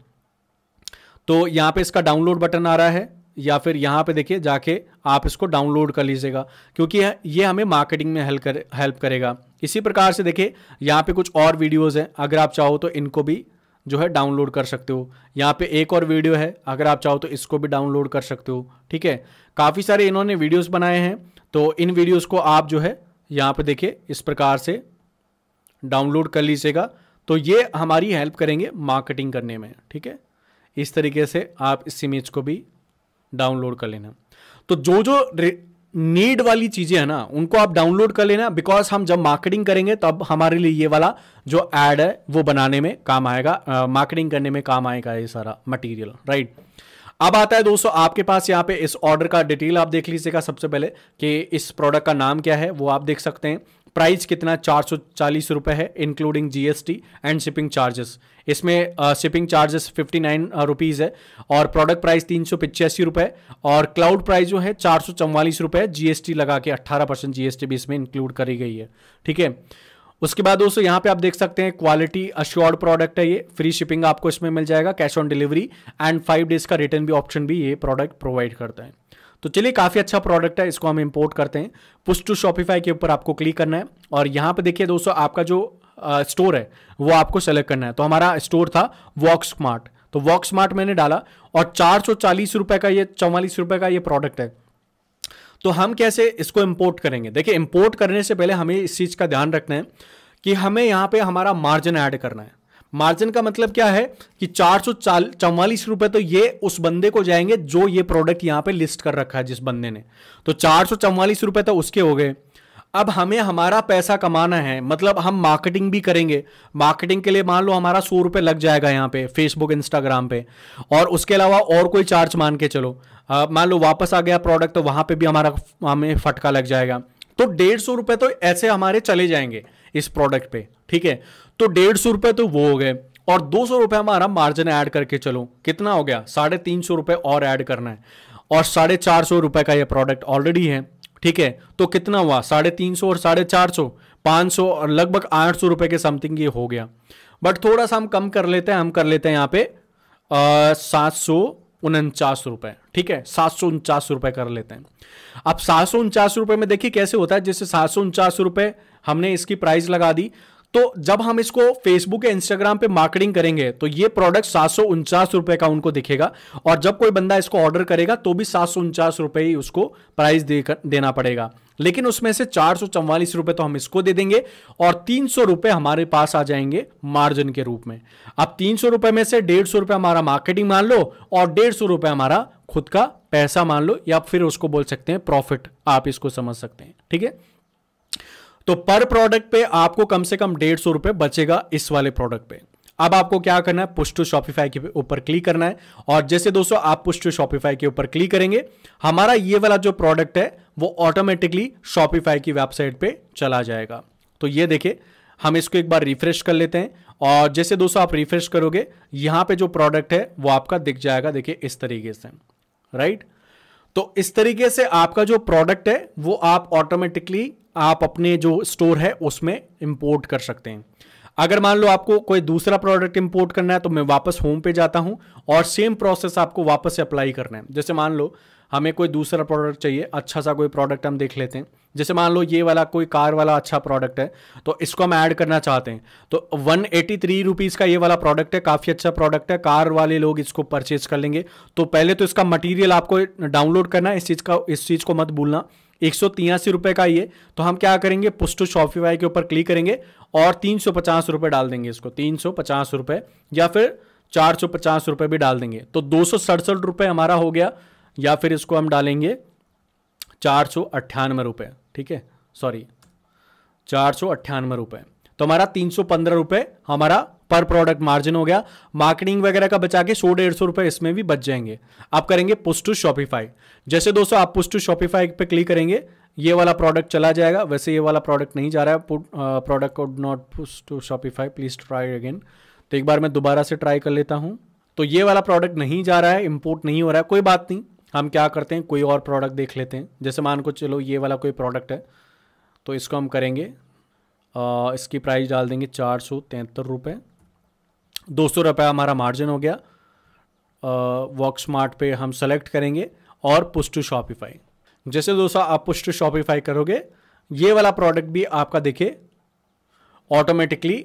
तो यहाँ पे इसका डाउनलोड बटन आ रहा है या फिर यहाँ पे देखिए जाके आप इसको डाउनलोड कर लीजिएगा क्योंकि ये हमें मार्केटिंग में हेल्प कर हेल्प करेगा इसी प्रकार से देखिए यहाँ पे कुछ और वीडियोज़ हैं अगर आप चाहो तो इनको भी जो है डाउनलोड कर सकते हो यहाँ पे एक और वीडियो है अगर आप चाहो तो इसको भी डाउनलोड कर सकते हो ठीक है काफ़ी सारे इन्होंने वीडियोस बनाए हैं तो इन वीडियोस को आप जो है यहाँ पे देखिए इस प्रकार से डाउनलोड कर लीजिएगा तो ये हमारी हेल्प करेंगे मार्केटिंग करने में ठीक है इस तरीके से आप इस इमेज को भी डाउनलोड कर लेना तो जो जो नीड वाली चीज़ें है ना उनको आप डाउनलोड कर लेना बिकॉज हम जब मार्केटिंग करेंगे तब हमारे लिए ये वाला जो एड है वो बनाने में काम आएगा मार्केटिंग करने में काम आएगा ये सारा मटेरियल राइट अब आता है दोस्तों आपके पास यहाँ पे इस ऑर्डर का डिटेल आप देख लीजिएगा सबसे पहले कि इस प्रोडक्ट का नाम क्या है वो आप देख सकते हैं प्राइस कितना चार सौ चालीस रुपये है including GST and shipping charges इसमें shipping charges fifty nine rupees है और प्रोडक्ट प्राइस तीन सौ पिचासी रुपये और क्लाउड प्राइस जो है चार सौ चवालीस रुपये जीएसटी लगा के अट्ठारह परसेंट जीएसटी भी इसमें इंक्लूड करी गई है ठीक है उसके बाद दोस्तों यहाँ पे आप देख सकते हैं क्वालिटी अश्योर्ड प्रोडक्ट है ये फ्री शिपिंग आपको इसमें मिल जाएगा cash on delivery and five days का रिटर्न भी ऑप्शन भी ये प्रोडक्ट प्रोवाइड करता है तो चलिए काफ़ी अच्छा प्रोडक्ट है इसको हम इम्पोर्ट करते हैं पुस्ट टू शॉपिफाई के ऊपर आपको क्लिक करना है और यहाँ पे देखिए दोस्तों आपका जो स्टोर है वो आपको सेलेक्ट करना है तो हमारा स्टोर था वॉक स्मार्ट तो वॉक स्मार्ट मैंने डाला और चार सौ चालीस का ये चौवालीस रुपए का ये प्रोडक्ट है तो हम कैसे इसको इम्पोर्ट करेंगे देखिए इम्पोर्ट करने से पहले हमें इस चीज़ का ध्यान रखना है कि हमें यहाँ पे हमारा मार्जिन ऐड करना है मार्जिन का मतलब क्या है कि चार सौ चौवालीस रुपए तो ये उस बंदे को जाएंगे जो ये प्रोडक्ट यहां पे लिस्ट कर रखा है जिस बंदे ने तो चार सौ चौवालीस रुपए तो उसके हो गए अब हमें हमारा पैसा कमाना है मतलब हम मार्केटिंग भी करेंगे मार्केटिंग के लिए मान लो हमारा सौ रुपये लग जाएगा यहाँ पे फेसबुक इंस्टाग्राम पे और उसके अलावा और कोई चार्ज मान के चलो मान लो वापस आ गया प्रोडक्ट तो वहाँ पे भी हमारा हमें फटका लग जाएगा तो डेढ़ सौ रुपये तो ऐसे हमारे चले जाएंगे इस प्रोडक्ट पे ठीक है तो डेढ़ सौ रुपए तो वो हो गए और दो सौ रुपए हमारा मार्जिन ऐड करके चलो कितना हो गया साढ़े तीन सौ रुपए और ऐड करना है और साढ़े चार सौ रुपए का ये प्रोडक्ट ऑलरेडी है ठीक है तो कितना हुआ साढ़े तीन सौ और साढ़े चार सौ पांच सौ और लगभग आठ सौ रुपए के समथिंग ये हो गया बट थोड़ा सा हम कम कर लेते हैं हम कर लेते हैं यहां पे सात सौ उनचास रुपए ठीक है सात सौ उनचास रुपए कर लेते हैं अब सात सौ उनचास रुपए में देखिए कैसे होता है जैसे सात सौ उनचास रुपए हमने इसकी प्राइस लगा दी तो जब हम इसको फेसबुक या इंस्टाग्राम पे मार्केटिंग करेंगे तो ये प्रोडक्ट सात सौ उनचास रुपए का उनको दिखेगा और जब कोई बंदा इसको ऑर्डर करेगा तो भी सात सौ उनचास रुपए ही उसको प्राइस दे कर, देना पड़ेगा लेकिन उसमें से चार सौ चौवालीस रुपए तो हम इसको दे देंगे और तीन सौ रुपए हमारे पास आ जाएंगे मार्जिन के रूप में अब तीन सौ रुपए में से डेढ़ सौ रुपए हमारा मार्केटिंग मान लो और डेढ़ सौ रुपए हमारा खुद का पैसा मान लो या फिर उसको बोल सकते हैं प्रॉफिट आप इसको समझ सकते हैं ठीक है तो पर प्रोडक्ट पे आपको कम से कम डेढ़ सौ रुपए बचेगा इस वाले प्रोडक्ट पे अब आपको क्या करना है पुश शॉपिफाई के ऊपर क्लिक करना है और जैसे दोस्तों आप पुष्ट शॉपिफाई के ऊपर क्लिक करेंगे हमारा ये वाला जो प्रोडक्ट है वो ऑटोमेटिकली शॉपिफाई की वेबसाइट पे चला जाएगा तो ये देखिए हम इसको एक बार रिफ्रेश कर लेते हैं और जैसे दोस्तों आप रिफ्रेश करोगे यहां पे जो प्रोडक्ट है वो आपका दिख जाएगा देखिए इस तरीके से राइट right? तो इस तरीके से आपका जो प्रोडक्ट है वो आप ऑटोमेटिकली आप अपने जो स्टोर है उसमें इंपोर्ट कर सकते हैं अगर मान लो आपको कोई दूसरा प्रोडक्ट इंपोर्ट करना है तो मैं वापस होम पे जाता हूँ और सेम प्रोसेस आपको वापस से अप्लाई करना है जैसे मान लो हमें कोई दूसरा प्रोडक्ट चाहिए अच्छा सा कोई प्रोडक्ट हम देख लेते हैं जैसे मान लो ये वाला कोई कार वाला अच्छा प्रोडक्ट है तो इसको हम ऐड करना चाहते हैं तो वन एटी थ्री रुपीज़ का ये वाला प्रोडक्ट है काफ़ी अच्छा प्रोडक्ट है कार वाले लोग इसको परचेज कर लेंगे तो पहले तो इसका मटेरियल आपको डाउनलोड करना है इस चीज़ का इस चीज़ को मत भूलना एक सौ का ये तो हम क्या करेंगे पुस्टू शॉपिफाई के ऊपर क्लिक करेंगे और तीन सौ पचास डाल देंगे इसको तीन सौ पचास या फिर चार सौ पचास रुपये भी डाल देंगे तो दो सौ सड़सठ रुपये हमारा हो गया या फिर इसको हम डालेंगे चार सौ अट्ठानवे रुपये ठीक है सॉरी चार सौ अट्ठानवे रुपये तो हमारा तीन सौ पंद्रह रुपये हमारा पर प्रोडक्ट मार्जिन हो गया मार्केटिंग वगैरह का बचा के सौ डेढ़ सौ रुपये इसमें भी बच जाएंगे आप करेंगे पुस्ट टू शॉपिफाई जैसे दोस्तों आप पुस्ट टू शॉपिफाई पे क्लिक करेंगे ये वाला प्रोडक्ट चला जाएगा वैसे ये वाला प्रोडक्ट नहीं जा रहा है product could not push to Shopify please try again तो एक बार मैं दोबारा से ट्राई कर लेता हूँ तो ये वाला प्रोडक्ट नहीं जा रहा है इम्पोर्ट नहीं हो रहा है कोई बात नहीं हम क्या करते हैं कोई और प्रोडक्ट देख लेते हैं जैसे मान को चलो ये वाला कोई प्रोडक्ट है तो इसको हम करेंगे आ, इसकी प्राइस डाल देंगे चार सौ तिहत्तर रुपये दो सौ रुपये हमारा मार्जिन हो गया वॉक स्मार्ट पे हम सेलेक्ट करेंगे और पुश टू शॉपिफाई जैसे दोस्तों आप पुश टू शॉपिफाई करोगे ये वाला प्रोडक्ट भी आपका देखे ऑटोमेटिकली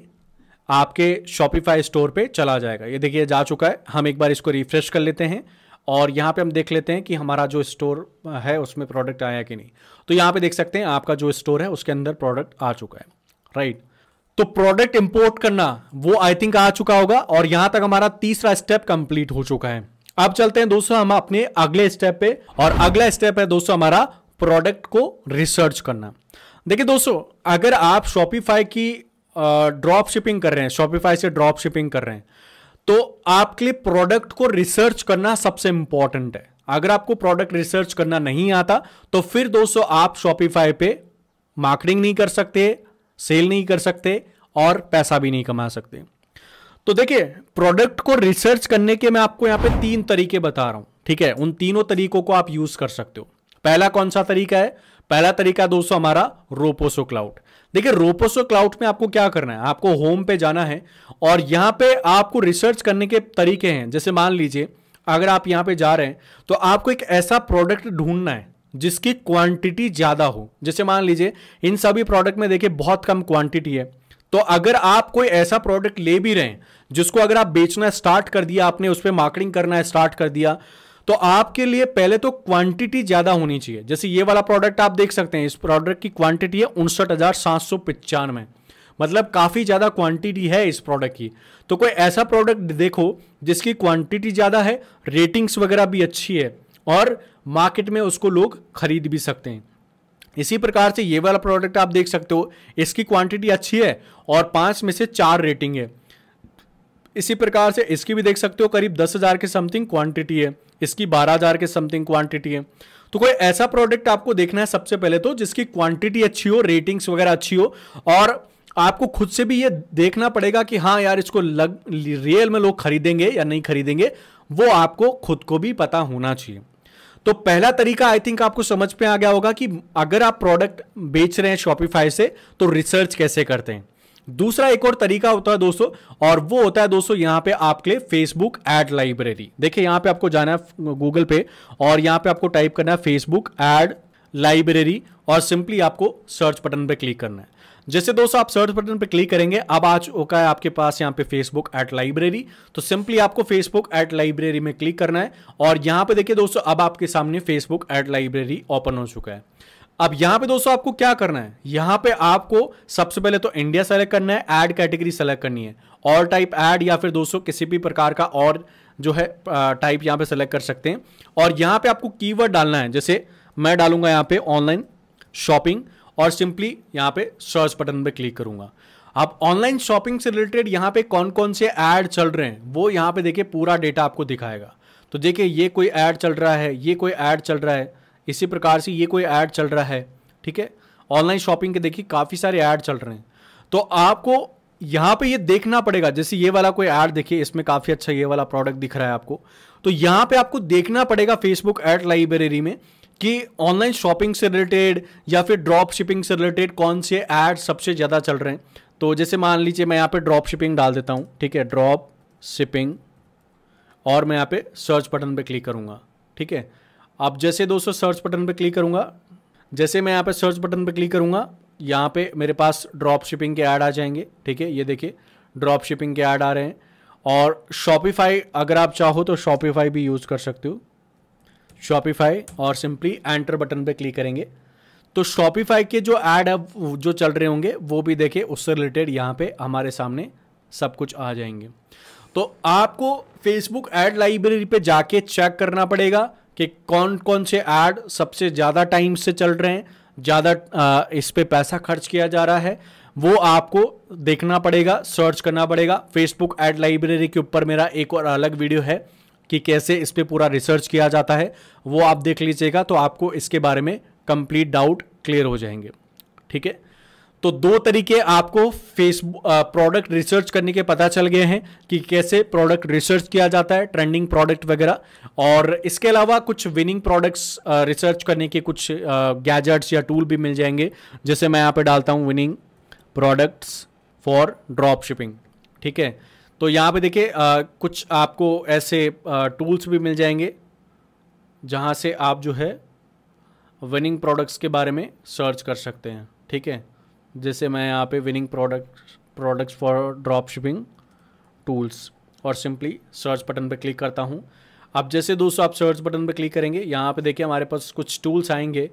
आपके शॉपिफाई स्टोर पे चला जाएगा ये देखिए जा चुका है हम एक बार इसको रिफ्रेश कर लेते हैं और यहाँ पे हम देख लेते हैं कि हमारा जो स्टोर है उसमें प्रोडक्ट आया कि नहीं तो यहाँ पे देख सकते हैं आपका जो स्टोर है उसके अंदर प्रोडक्ट आ चुका है राइट right? तो प्रोडक्ट इंपोर्ट करना वो आई थिंक आ चुका होगा और यहां तक हमारा तीसरा स्टेप कंप्लीट हो चुका है अब चलते हैं दोस्तों हम अपने अगले स्टेप पे और अगला स्टेप है दोस्तों हमारा प्रोडक्ट को रिसर्च करना देखिए दोस्तों अगर आप शॉपिफाई की ड्रॉप शिपिंग कर रहे हैं शॉपिफाई से ड्रॉप शिपिंग कर रहे हैं तो आपके लिए प्रोडक्ट को रिसर्च करना सबसे इंपॉर्टेंट है अगर आपको प्रोडक्ट रिसर्च करना नहीं आता तो फिर दोस्तों आप शॉपिफाई पे मार्केटिंग नहीं कर सकते सेल नहीं कर सकते और पैसा भी नहीं कमा सकते तो देखिए प्रोडक्ट को रिसर्च करने के मैं आपको यहां पे तीन तरीके बता रहा हूं ठीक है उन तीनों तरीकों को आप यूज कर सकते हो पहला कौन सा तरीका है पहला तरीका दोस्तों हमारा रोपोसो क्लाउड देखिए रोपोसो क्लाउड में आपको क्या करना है आपको होम पे जाना है और यहां पे आपको रिसर्च करने के तरीके हैं जैसे मान लीजिए अगर आप यहां पे जा रहे हैं तो आपको एक ऐसा प्रोडक्ट ढूंढना है जिसकी क्वांटिटी ज़्यादा हो जैसे मान लीजिए इन सभी प्रोडक्ट में देखिए बहुत कम क्वांटिटी है तो अगर आप कोई ऐसा प्रोडक्ट ले भी रहे हैं जिसको अगर आप बेचना स्टार्ट कर दिया आपने उस पर मार्केटिंग करना स्टार्ट कर दिया तो आपके लिए पहले तो क्वांटिटी ज़्यादा होनी चाहिए जैसे ये वाला प्रोडक्ट आप देख सकते हैं इस प्रोडक्ट की क्वांटिटी है उनसठ हज़ार सात सौ पचानवे मतलब काफ़ी ज़्यादा क्वांटिटी है इस प्रोडक्ट की तो कोई ऐसा प्रोडक्ट देखो जिसकी क्वांटिटी ज़्यादा है रेटिंग्स वगैरह भी अच्छी है और मार्केट में उसको लोग खरीद भी सकते हैं इसी प्रकार से ये वाला प्रोडक्ट आप देख सकते हो इसकी क्वांटिटी अच्छी है और पांच में से चार रेटिंग है इसी प्रकार से इसकी भी देख सकते हो करीब दस हज़ार के समथिंग क्वांटिटी है इसकी बारह हज़ार के समथिंग क्वांटिटी है तो कोई ऐसा प्रोडक्ट आपको देखना है सबसे पहले तो जिसकी क्वांटिटी अच्छी हो रेटिंग्स वगैरह अच्छी हो और आपको खुद से भी ये देखना पड़ेगा कि हाँ यार इसको लग रियल में लोग खरीदेंगे या नहीं खरीदेंगे वो आपको खुद को भी पता होना चाहिए तो पहला तरीका आई थिंक आपको समझ में आ गया होगा कि अगर आप प्रोडक्ट बेच रहे हैं शॉपिफाई से तो रिसर्च कैसे करते हैं दूसरा एक और तरीका होता है दोस्तों और वो होता है दोस्तों यहां पे आपके लिए फेसबुक एड लाइब्रेरी देखिए यहां पे आपको जाना है गूगल पे और यहां पे आपको टाइप करना है फेसबुक एड लाइब्रेरी और सिंपली आपको सर्च बटन पे क्लिक करना है जैसे दोस्तों आप सर्च बटन पर क्लिक करेंगे अब आ चुका है आपके पास यहाँ पे फेसबुक एट लाइब्रेरी तो सिंपली आपको फेसबुक एट लाइब्रेरी में क्लिक करना है और यहाँ पे देखिए दोस्तों अब आपके सामने फेसबुक एट लाइब्रेरी ओपन हो चुका है अब यहाँ पे दोस्तों आपको क्या करना है यहाँ पे आपको सबसे पहले तो इंडिया सेलेक्ट करना है एड कैटेगरी सेलेक्ट करनी है और टाइप एड या फिर दोस्तों किसी भी प्रकार का और जो है टाइप यहाँ पे सेलेक्ट कर सकते हैं और यहाँ पे आपको कीवर्ड डालना है जैसे मैं डालूंगा यहाँ पे ऑनलाइन शॉपिंग और सिंपली यहाँ पे सर्च बटन पे क्लिक करूंगा आप ऑनलाइन शॉपिंग से रिलेटेड यहाँ पे कौन कौन से ऐड चल रहे हैं वो यहाँ पे देखिए पूरा डेटा आपको दिखाएगा तो देखिए ये कोई ऐड चल रहा है ये कोई ऐड चल रहा है इसी प्रकार से ये कोई ऐड चल रहा है ठीक है ऑनलाइन शॉपिंग के देखिए काफ़ी सारे ऐड चल रहे हैं तो आपको यहाँ पे ये देखना पड़ेगा जैसे ये वाला कोई ऐड देखिए इसमें काफ़ी अच्छा ये वाला प्रोडक्ट दिख रहा है आपको तो यहाँ पे आपको देखना पड़ेगा फेसबुक ऐड लाइब्रेरी में कि ऑनलाइन शॉपिंग से रिलेटेड या फिर ड्रॉप शिपिंग से रिलेटेड कौन से ऐड सबसे ज़्यादा चल रहे हैं तो जैसे मान लीजिए मैं यहाँ पे ड्रॉप शिपिंग डाल देता हूँ ठीक है ड्रॉप शिपिंग और मैं यहाँ पे सर्च बटन पे क्लिक करूँगा ठीक है अब जैसे दोस्तों सर्च बटन पे क्लिक करूँगा जैसे मैं यहाँ पे सर्च बटन पे क्लिक करूँगा यहाँ पे मेरे पास ड्रॉप शिपिंग के ऐड आ जाएंगे ठीक है ये देखिए ड्रॉप शिपिंग के ऐड आ रहे हैं और शॉपिफाई अगर आप चाहो तो शॉपिफाई भी यूज़ कर सकते हो शॉपिफाई और सिंपली एंटर बटन पे क्लिक करेंगे तो शॉपिफाई के जो एड अब जो चल रहे होंगे वो भी देखें उससे रिलेटेड यहाँ पे हमारे सामने सब कुछ आ जाएंगे तो आपको फेसबुक एड लाइब्रेरी पे जाके चेक करना पड़ेगा कि कौन कौन से एड सबसे ज़्यादा टाइम से चल रहे हैं ज़्यादा इस पर पैसा खर्च किया जा रहा है वो आपको देखना पड़ेगा सर्च करना पड़ेगा फेसबुक एड लाइब्रेरी के ऊपर मेरा एक और अलग वीडियो है कि कैसे इस पर पूरा रिसर्च किया जाता है वो आप देख लीजिएगा तो आपको इसके बारे में कंप्लीट डाउट क्लियर हो जाएंगे ठीक है तो दो तरीके आपको फेसबुक प्रोडक्ट रिसर्च करने के पता चल गए हैं कि कैसे प्रोडक्ट रिसर्च किया जाता है ट्रेंडिंग प्रोडक्ट वगैरह और इसके अलावा कुछ विनिंग प्रोडक्ट्स रिसर्च करने के कुछ गैजेट्स या टूल भी मिल जाएंगे जैसे मैं यहाँ पे डालता हूँ winning products for drop shipping ठीक है तो यहाँ पे देखिए कुछ आपको ऐसे टूल्स भी मिल जाएंगे जहाँ से आप जो है विनिंग प्रोडक्ट्स के बारे में सर्च कर सकते हैं ठीक है जैसे मैं यहाँ पे winning product products for drop shipping tools और सिंपली सर्च बटन पर क्लिक करता हूँ अब जैसे दोस्तों आप सर्च बटन पर क्लिक करेंगे यहाँ पे देखिए हमारे पास कुछ टूल्स आएंगे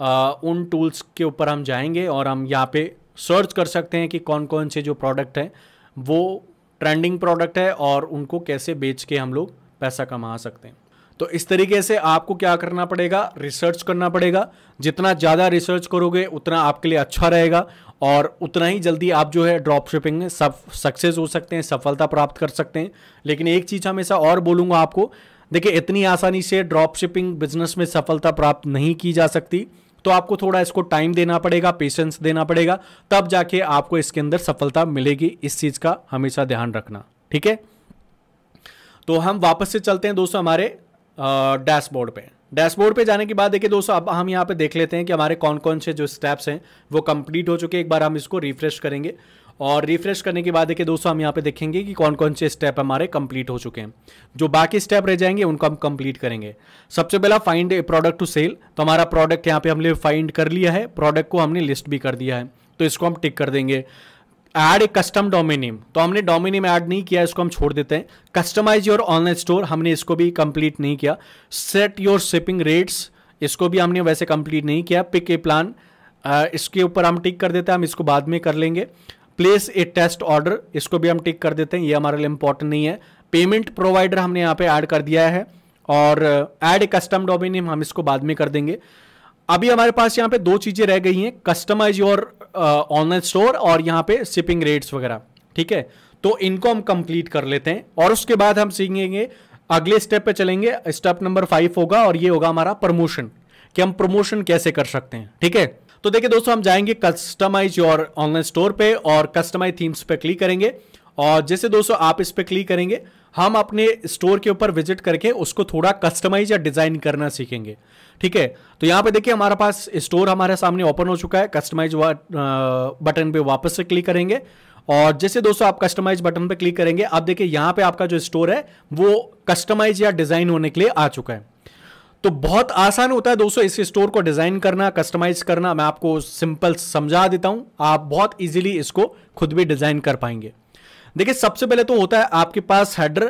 आ, उन टूल्स के ऊपर हम जाएंगे और हम यहाँ पे सर्च कर सकते हैं कि कौन कौन से जो प्रोडक्ट हैं वो ट्रेंडिंग प्रोडक्ट है और उनको कैसे बेच के हम लोग पैसा कमा सकते हैं तो इस तरीके से आपको क्या करना पड़ेगा रिसर्च करना पड़ेगा जितना ज़्यादा रिसर्च करोगे उतना आपके लिए अच्छा रहेगा और उतना ही जल्दी आप जो है ड्रॉप शिपिंग में सब सक्सेस हो सकते हैं सफलता प्राप्त कर सकते हैं लेकिन एक चीज़ हमेशा और बोलूँगा आपको देखिए इतनी आसानी से ड्रॉप शिपिंग बिजनेस में सफलता प्राप्त नहीं की जा सकती तो आपको थोड़ा इसको टाइम देना पड़ेगा पेशेंस देना पड़ेगा तब जाके आपको इसके अंदर सफलता मिलेगी इस चीज़ का हमेशा ध्यान रखना ठीक है तो हम वापस से चलते हैं दोस्तों हमारे डैशबोर्ड पे डैशबोर्ड पे जाने के बाद देखिए दोस्तों अब हम यहाँ पे देख लेते हैं कि हमारे कौन कौन से जो स्टेप्स हैं वो कंप्लीट हो चुके हैं एक बार हम इसको रिफ्रेश करेंगे और रिफ्रेश करने के बाद देखिए दोस्तों हम यहाँ पे देखेंगे कि कौन कौन से स्टेप हमारे कंप्लीट हो चुके हैं जो बाकी स्टेप रह जाएंगे उनको हम कंप्लीट करेंगे सबसे पहला find a product to sell तो हमारा प्रोडक्ट यहाँ पे हमने फाइंड कर लिया है प्रोडक्ट को हमने लिस्ट भी कर दिया है तो इसको हम टिक कर देंगे एड ए कस्टम डोमिनियम तो हमने डोमिनियम ऐड नहीं किया इसको हम छोड़ देते हैं कस्टमाइज योर ऑनलाइन स्टोर हमने इसको भी कंप्लीट नहीं किया सेट योर शिपिंग रेट्स इसको भी हमने वैसे कंप्लीट नहीं किया पिक ए प्लान इसके ऊपर हम टिक कर देते हैं हम इसको बाद में कर लेंगे प्लेस ए टेस्ट ऑर्डर इसको भी हम टिक कर देते हैं ये हमारे लिए इंपॉर्टेंट नहीं है पेमेंट प्रोवाइडर हमने यहाँ पे ऐड कर दिया है और add a custom domain name हम इसको बाद में कर देंगे अभी हमारे पास यहाँ पे दो चीज़ें रह गई हैं कस्टमाइज योर ऑनलाइन स्टोर और यहाँ पे शिपिंग रेट्स वगैरह ठीक है तो इनको हम कंप्लीट कर लेते हैं और उसके बाद हम सीखेंगे अगले स्टेप पे चलेंगे स्टेप नंबर फाइव होगा और ये होगा हमारा प्रमोशन कि हम प्रमोशन कैसे कर सकते हैं ठीक है तो देखिए दोस्तों हम जाएंगे कस्टमाइज योर ऑनलाइन स्टोर पे और कस्टमाइज थीम्स पे क्लिक करेंगे और जैसे दोस्तों आप इस पर क्लिक करेंगे हम अपने स्टोर के ऊपर विजिट करके उसको थोड़ा कस्टमाइज या डिज़ाइन करना सीखेंगे ठीक है तो यहाँ पे देखिए हमारे पास स्टोर हमारे सामने ओपन हो चुका है कस्टमाइज बटन पे वापस से क्लिक करेंगे और जैसे दोस्तों आप कस्टमाइज बटन पे क्लिक करेंगे आप देखिए यहाँ पे आपका जो स्टोर है वो कस्टमाइज या डिज़ाइन होने के लिए आ चुका है तो बहुत आसान होता है दोस्तों इस स्टोर को डिजाइन करना कस्टमाइज करना मैं आपको सिंपल समझा देता हूं आप बहुत इजीली इसको खुद भी डिजाइन कर पाएंगे देखिए सबसे पहले तो होता है आपके पास हेडर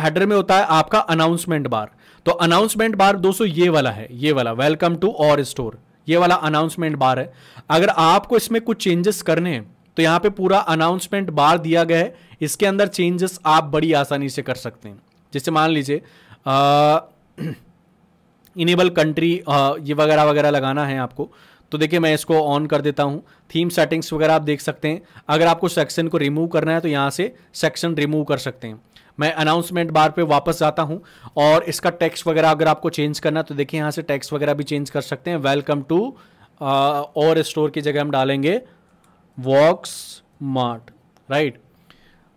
हेडर में होता है आपका अनाउंसमेंट बार तो अनाउंसमेंट बार दोस्तों ये वाला है ये वाला वेलकम टू और स्टोर ये वाला अनाउंसमेंट बार है अगर आपको इसमें कुछ चेंजेस करने हैं तो यहां पे पूरा अनाउंसमेंट बार दिया गया है इसके अंदर चेंजेस आप बड़ी आसानी से कर सकते हैं जैसे मान लीजिए इनेबल कंट्री ये वगैरह वगैरह लगाना है आपको तो देखिए मैं इसको ऑन कर देता हूँ थीम सेटिंग्स वगैरह आप देख सकते हैं अगर आपको सेक्शन को रिमूव करना है तो यहाँ से सेक्शन रिमूव कर सकते हैं मैं अनाउंसमेंट बार पे वापस जाता हूँ और इसका टैक्स वगैरह अगर आपको चेंज करना है तो देखिए यहाँ से टैक्स वगैरह भी चेंज कर सकते हैं वेलकम टू और स्टोर की जगह हम डालेंगे Vox Mart right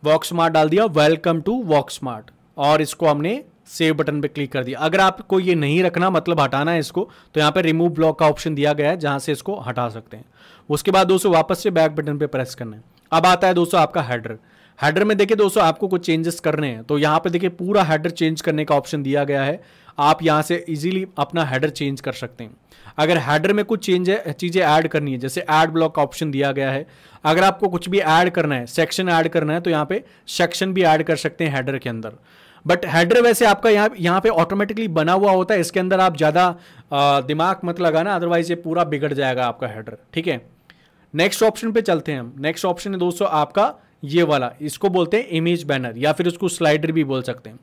Vox Mart डाल दिया वेलकम टू वॉक्स मार्ट और इसको हमने सेव बटन पे क्लिक कर दिया अगर आपको ये नहीं रखना मतलब हटाना है इसको तो यहाँ पे रिमूव ब्लॉक का ऑप्शन दिया गया है जहाँ से इसको हटा सकते हैं उसके बाद दोस्तों वापस से बैक बटन पे प्रेस करना है अब आता है दोस्तों आपका हेडर हेडर में देखिए दोस्तों आपको कुछ चेंजेस करने हैं तो यहाँ पे देखिए पूरा हेडर चेंज करने का ऑप्शन दिया गया है आप यहाँ से इजीली अपना हेडर चेंज कर सकते हैं अगर हेडर में कुछ चेंज चीज़ें ऐड करनी है जैसे ऐड ब्लॉक का ऑप्शन दिया गया है अगर आपको कुछ भी ऐड करना है सेक्शन ऐड करना है तो यहाँ पे सेक्शन भी ऐड कर सकते हैं हेडर के अंदर बट हेडर वैसे आपका यहाँ यहाँ पे ऑटोमेटिकली बना हुआ होता है इसके अंदर आप ज़्यादा दिमाग मत लगाना अदरवाइज ये पूरा बिगड़ जाएगा आपका हेडर ठीक है नेक्स्ट ऑप्शन पे चलते हैं हम नेक्स्ट ऑप्शन है दोस्तों आपका ये वाला इसको बोलते हैं इमेज बैनर या फिर उसको स्लाइडर भी बोल सकते हैं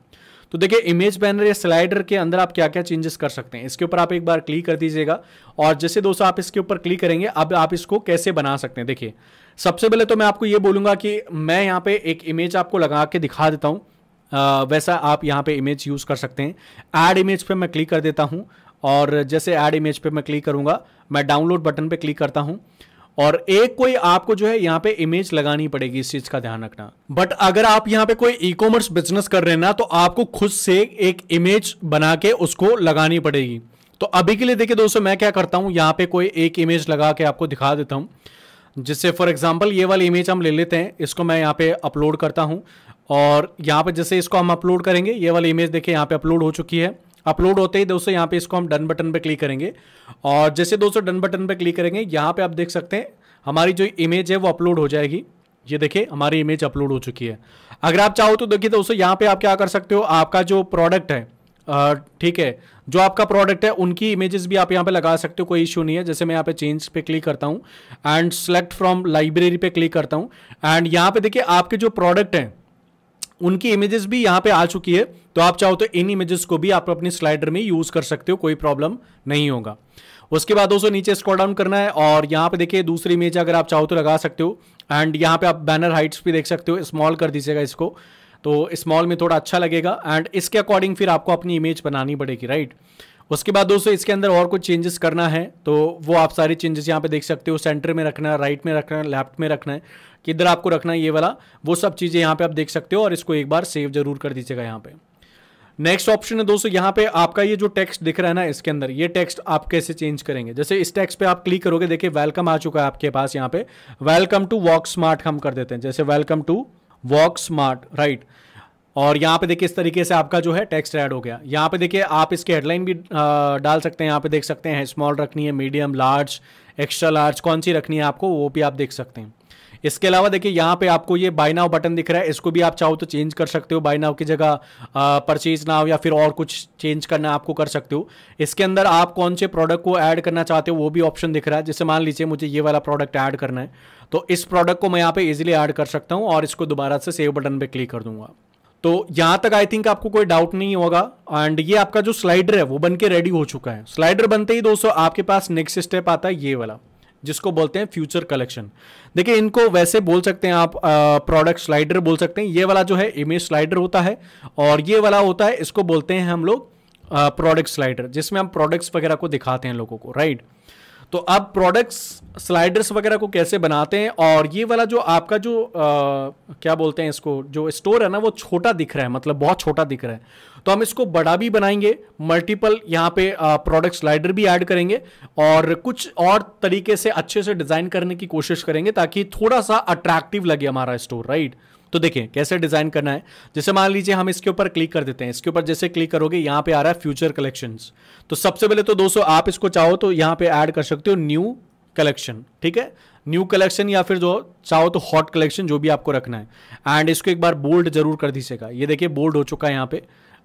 तो देखिए इमेज बैनर या स्लाइडर के अंदर आप क्या क्या चेंजेस कर सकते हैं इसके ऊपर आप एक बार क्लिक कर दीजिएगा और जैसे दोस्तों आप इसके ऊपर क्लिक करेंगे अब आप इसको कैसे बना सकते हैं देखिए सबसे पहले तो मैं आपको ये बोलूंगा कि मैं यहाँ पे एक इमेज आपको लगा के दिखा देता हूँ वैसा आप यहाँ पे इमेज यूज़ कर सकते हैं ऐड इमेज पे मैं क्लिक कर देता हूँ और जैसे ऐड इमेज पे मैं क्लिक करूंगा मैं डाउनलोड बटन पे क्लिक करता हूँ और एक कोई आपको जो है यहाँ पे इमेज लगानी पड़ेगी इस चीज का ध्यान रखना बट अगर आप यहाँ पे कोई ई कॉमर्स बिजनेस कर रहे हैं ना तो आपको खुद से एक इमेज बना के उसको लगानी पड़ेगी तो अभी के लिए देखिए दोस्तों मैं क्या करता हूँ यहाँ पे कोई एक इमेज लगा के आपको दिखा देता हूँ जिससे फॉर एग्जाम्पल ये वाली इमेज हम ले लेते हैं इसको मैं यहाँ पे अपलोड करता हूँ और यहाँ पर जैसे इसको हम अपलोड करेंगे ये वाली इमेज देखिए यहाँ पे अपलोड हो चुकी है अपलोड होते ही दोस्तों यहाँ पे इसको हम डन बटन पे क्लिक करेंगे और जैसे दोस्तों डन बटन पे क्लिक करेंगे यहाँ पे आप देख सकते हैं हमारी जो इमेज है वो अपलोड हो जाएगी ये देखिए हमारी इमेज अपलोड हो चुकी है अगर आप चाहो तो देखिए दोस्तों यहाँ पे आप क्या कर सकते हो आपका जो प्रोडक्ट है ठीक है जो आपका प्रोडक्ट है उनकी इमेजेस भी आप यहाँ पे लगा सकते हो कोई इश्यू नहीं है जैसे मैं यहाँ पे चेंज पे क्लिक करता हूँ एंड सेलेक्ट फ्रॉम लाइब्रेरी पे क्लिक करता हूँ एंड यहाँ पे देखिए आपके जो प्रोडक्ट हैं उनकी इमेजेस भी यहाँ पे आ चुकी है तो आप चाहो तो इन इमेजेस को भी आप अपनी स्लाइडर में यूज़ कर सकते हो कोई प्रॉब्लम नहीं होगा उसके बाद दोस्तों नीचे स्क्रॉल डाउन करना है और यहां पे देखिए दूसरी इमेज अगर आप चाहो तो लगा सकते हो एंड यहाँ पे आप बैनर हाइट्स भी देख सकते हो स्मॉल कर दीजिएगा इसको तो स्मॉल में थोड़ा अच्छा लगेगा एंड इसके अकॉर्डिंग फिर आपको अपनी इमेज बनानी पड़ेगी राइट उसके बाद दोस्तों इसके अंदर और कुछ चेंजेस करना है तो वो आप सारे चेंजेस यहाँ पे देख सकते हो सेंटर में रखना है राइट में रखना है लेफ्ट में रखना है किधर आपको रखना है ये वाला वो सब चीज़ें यहाँ पे आप देख सकते हो और इसको एक बार सेव जरूर कर दीजिएगा यहाँ पे नेक्स्ट ऑप्शन है दोस्तों यहाँ पे आपका ये जो टेक्स्ट दिख रहा है ना इसके अंदर ये टेक्स्ट आप कैसे चेंज करेंगे जैसे इस टेक्स्ट पे आप क्लिक करोगे देखिए वेलकम आ चुका है आपके पास यहाँ पे वेलकम टू वॉक स्मार्ट हम कर देते हैं जैसे welcome to walk smart right और यहाँ पे देखिए इस तरीके से आपका जो है टेक्स्ट ऐड हो गया यहाँ पे देखिए आप इसके हेडलाइन भी डाल सकते हैं यहाँ पे देख सकते हैं स्मॉल रखनी है मीडियम लार्ज एक्स्ट्रा लार्ज कौन सी रखनी है आपको वो भी आप देख सकते हैं इसके अलावा देखिए यहाँ पे आपको ये बाय नाव बटन दिख रहा है इसको भी आप चाहो तो चेंज कर सकते हो बाय नाव की जगह परचेज नाव या फिर और कुछ चेंज करना आपको कर सकते हो इसके अंदर आप कौन से प्रोडक्ट को ऐड करना चाहते हो वो भी ऑप्शन दिख रहा है जैसे मान लीजिए मुझे ये वाला प्रोडक्ट ऐड करना है तो इस प्रोडक्ट को मैं यहाँ पे इजिली ऐड कर सकता हूँ और इसको दोबारा से सेव बटन पर क्लिक कर दूंगा तो यहाँ तक आई थिंक आपको कोई डाउट नहीं होगा एंड ये आपका जो स्लाइडर है वो बन के रेडी हो चुका है स्लाइडर बनते ही दोस्तों आपके पास नेक्स्ट स्टेप आता है ये वाला जिसको बोलते हैं फ्यूचर कलेक्शन देखिए इनको वैसे बोल सकते हैं आप प्रोडक्ट स्लाइडर बोल सकते हैं ये वाला जो है इमेज स्लाइडर होता है और ये वाला होता है इसको बोलते हैं हम लोग प्रोडक्ट स्लाइडर जिसमें हम प्रोडक्ट्स वगैरह को दिखाते हैं लोगों को राइट तो आप प्रोडक्ट्स स्लाइडर्स वगैरह को कैसे बनाते हैं और ये वाला जो आपका जो आ, क्या बोलते हैं इसको जो स्टोर है ना वो छोटा दिख रहा है मतलब बहुत छोटा दिख रहा है तो हम इसको बड़ा भी बनाएंगे मल्टीपल यहाँ पे प्रोडक्ट स्लाइडर भी ऐड करेंगे और कुछ और तरीके से अच्छे से डिज़ाइन करने की कोशिश करेंगे ताकि थोड़ा सा अट्रैक्टिव लगे हमारा स्टोर राइट तो देखें कैसे डिज़ाइन करना है जैसे मान लीजिए हम इसके ऊपर क्लिक कर देते हैं इसके ऊपर जैसे क्लिक करोगे यहां पे आ रहा है फ्यूचर कलेक्शंस तो सबसे पहले तो दोस्तों आप इसको चाहो तो यहाँ पे ऐड कर सकते हो न्यू कलेक्शन ठीक है न्यू कलेक्शन या फिर जो चाहो तो हॉट कलेक्शन जो भी आपको रखना है एंड इसको एक बार बोल्ड जरूर कर दीजिएगा ये देखिए बोल्ड हो चुका है यहाँ पे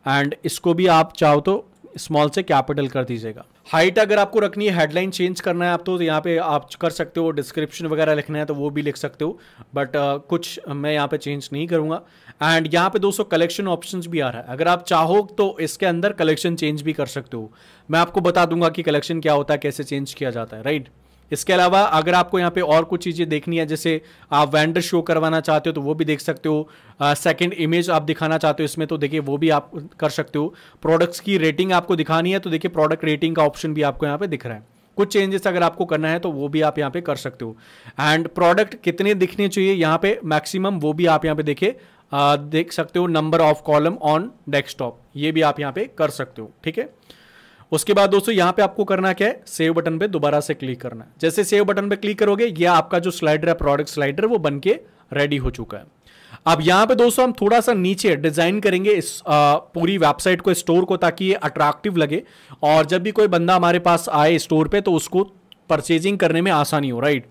एंड इसको भी आप चाहो तो स्मॉल से कैपिटल कर दीजिएगा हाइट अगर आपको रखनी है हेडलाइन चेंज करना है आप तो यहाँ पे आप कर सकते हो डिस्क्रिप्शन वगैरह लिखना है तो वो भी लिख सकते हो बट uh, कुछ मैं यहाँ पे चेंज नहीं करूँगा एंड यहाँ पे दोस्तों कलेक्शन ऑप्शंस भी आ रहा है अगर आप चाहो तो इसके अंदर कलेक्शन चेंज भी कर सकते हो मैं आपको बता दूंगा कि कलेक्शन क्या होता है कैसे चेंज किया जाता है राइट right? इसके अलावा अगर आपको यहाँ पे और कुछ चीज़ें देखनी है जैसे आप वेंडर शो करवाना चाहते हो तो वो भी देख सकते हो सेकंड इमेज आप दिखाना चाहते हो इसमें तो देखिए वो भी आप कर सकते हो प्रोडक्ट्स की रेटिंग आपको दिखानी है तो देखिए प्रोडक्ट रेटिंग का ऑप्शन भी आपको यहाँ पे दिख रहा है कुछ चेंजेस अगर आपको करना है तो वो भी आप यहाँ पे कर सकते हो एंड प्रोडक्ट कितने दिखने चाहिए यहाँ पे मैक्सिमम वो भी आप यहाँ पे देखे देख सकते हो number of column on desktop ये भी आप यहाँ पे कर सकते हो ठीक है उसके बाद दोस्तों यहाँ पे आपको करना क्या है सेव बटन पे दोबारा से क्लिक करना है जैसे सेव बटन पे क्लिक करोगे ये आपका जो स्लाइडर है प्रोडक्ट स्लाइडर वो बन के रेडी हो चुका है अब यहाँ पे दोस्तों हम थोड़ा सा नीचे डिजाइन करेंगे इस आ, पूरी वेबसाइट को स्टोर को ताकि ये अट्रैक्टिव लगे और जब भी कोई बंदा हमारे पास आए स्टोर पे तो उसको परचेजिंग करने में आसानी हो राइट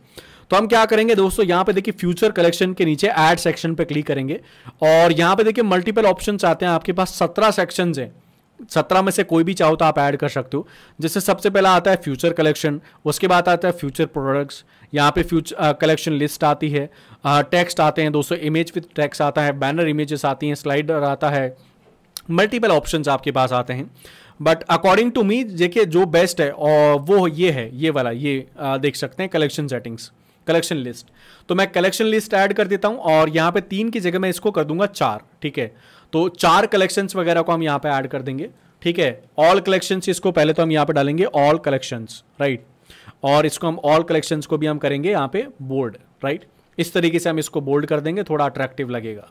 तो हम क्या करेंगे दोस्तों यहाँ पे देखिए फ्यूचर कलेक्शन के नीचे एड सेक्शन पे क्लिक करेंगे और यहाँ पे देखिए मल्टीपल ऑप्शन आते हैं आपके पास सत्रह सेक्शन हैं सत्रह में से कोई भी चाहो तो आप ऐड कर सकते हो जैसे सबसे पहला आता है फ्यूचर कलेक्शन उसके बाद आता है फ्यूचर प्रोडक्ट्स यहाँ पे फ्यूचर कलेक्शन लिस्ट आती है टेक्स्ट आते हैं दोस्तों इमेज विथ टेक्स्ट आता है बैनर इमेजेस आती हैं स्लाइडर आता है मल्टीपल ऑप्शंस आपके पास आते हैं बट अकॉर्डिंग टू मी देखिए जो बेस्ट है और वो ये है ये वाला ये आ, देख सकते हैं कलेक्शन सेटिंग्स कलेक्शन लिस्ट तो मैं कलेक्शन लिस्ट ऐड कर देता हूँ और यहाँ पे तीन की जगह मैं इसको कर दूंगा चार ठीक है तो चार कलेक्शन वगैरह को हम यहाँ पे ऐड कर देंगे ठीक है ऑल कलेक्शन इसको पहले तो हम यहाँ पे डालेंगे ऑल कलेक्शन राइट और इसको हम ऑल कलेक्शन को भी हम करेंगे यहाँ पे बोल्ड राइट इस तरीके से हम इसको बोल्ड कर देंगे थोड़ा अट्रैक्टिव लगेगा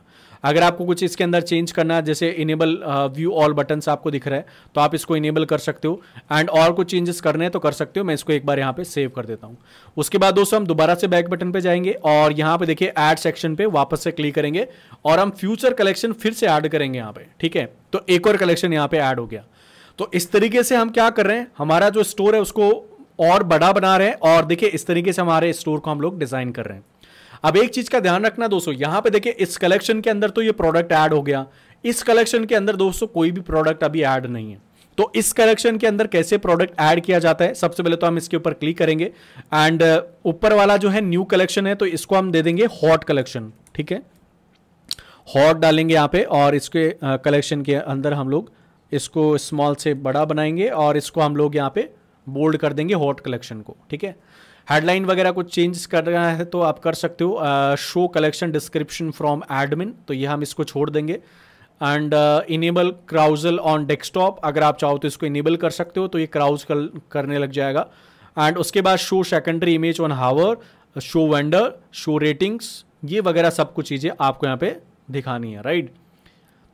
अगर आपको कुछ इसके अंदर चेंज करना है जैसे इनेबल व्यू ऑल बटन आपको दिख रहा है तो आप इसको इनेबल कर सकते हो एंड और कुछ चेंजेस करने हैं तो कर सकते हो मैं इसको एक बार यहाँ पे सेव कर देता हूँ उसके बाद दोस्तों हम दोबारा से बैक बटन पर जाएंगे और यहाँ पे देखिए ऐड सेक्शन पे वापस से क्लिक करेंगे और हम फ्यूचर कलेक्शन फिर से ऐड करेंगे यहाँ पे ठीक है तो एक और कलेक्शन यहाँ पे ऐड हो गया तो इस तरीके से हम क्या कर रहे हैं हमारा जो स्टोर है उसको और बड़ा बना रहे हैं और देखिए इस तरीके से हमारे स्टोर को हम लोग डिज़ाइन कर रहे हैं अब एक चीज का ध्यान रखना दोस्तों यहां पे देखिए इस कलेक्शन के अंदर तो ये प्रोडक्ट ऐड हो गया इस कलेक्शन के अंदर दोस्तों कोई भी प्रोडक्ट अभी ऐड नहीं है तो इस कलेक्शन के अंदर कैसे प्रोडक्ट ऐड किया जाता है सबसे पहले तो हम इसके ऊपर क्लिक करेंगे एंड uh, ऊपर वाला जो है न्यू कलेक्शन है तो इसको हम दे देंगे हॉट कलेक्शन ठीक है हॉट डालेंगे यहां पे और इसके कलेक्शन uh, के अंदर हम लोग इसको स्मॉल से बड़ा बनाएंगे और इसको हम लोग यहाँ पे बोल्ड कर देंगे हॉट कलेक्शन को ठीक है हेडलाइन वगैरह कुछ चेंज करना है तो आप कर सकते हो show collection description from admin तो ये हम इसको छोड़ देंगे and enable carousel on desktop अगर आप चाहो तो इसको इनेबल कर सकते हो तो ये क्राउज कर, करने लग जाएगा एंड उसके बाद show secondary image on hover show vendor show ratings ये वगैरह सब कुछ चीज़ें आपको यहाँ पे दिखानी है राइट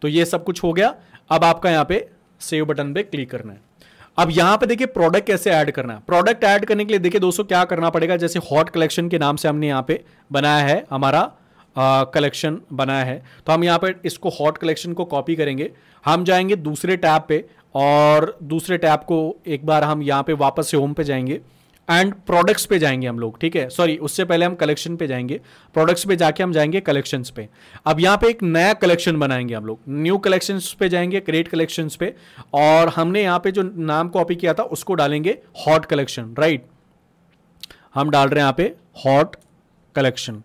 तो ये सब कुछ हो गया अब आपका यहाँ पे सेव बटन पे क्लिक करना है अब यहां पे देखिए प्रोडक्ट कैसे ऐड करना है प्रोडक्ट ऐड करने के लिए देखिए दोस्तों क्या करना पड़ेगा जैसे हॉट कलेक्शन के नाम से हमने यहाँ पे बनाया है हमारा कलेक्शन बनाया है तो हम यहाँ पे इसको हॉट कलेक्शन को कॉपी करेंगे हम जाएंगे दूसरे टैब पे और दूसरे टैब को एक बार हम यहाँ पे वापस से होम पे जाएंगे एंड प्रोडक्ट्स पे जाएंगे हम लोग ठीक है सॉरी उससे पहले हम कलेक्शन पे जाएंगे प्रोडक्ट्स पे जाके हम जाएंगे कलेक्शन पे अब यहाँ पे एक नया कलेक्शन बनाएंगे हम लोग न्यू कलेक्शन पे जाएंगे क्रिएट कलेक्शन पे और हमने यहाँ पे जो नाम कॉपी किया था उसको डालेंगे हॉट कलेक्शन राइट हम डाल रहे हैं यहाँ पे हॉट कलेक्शन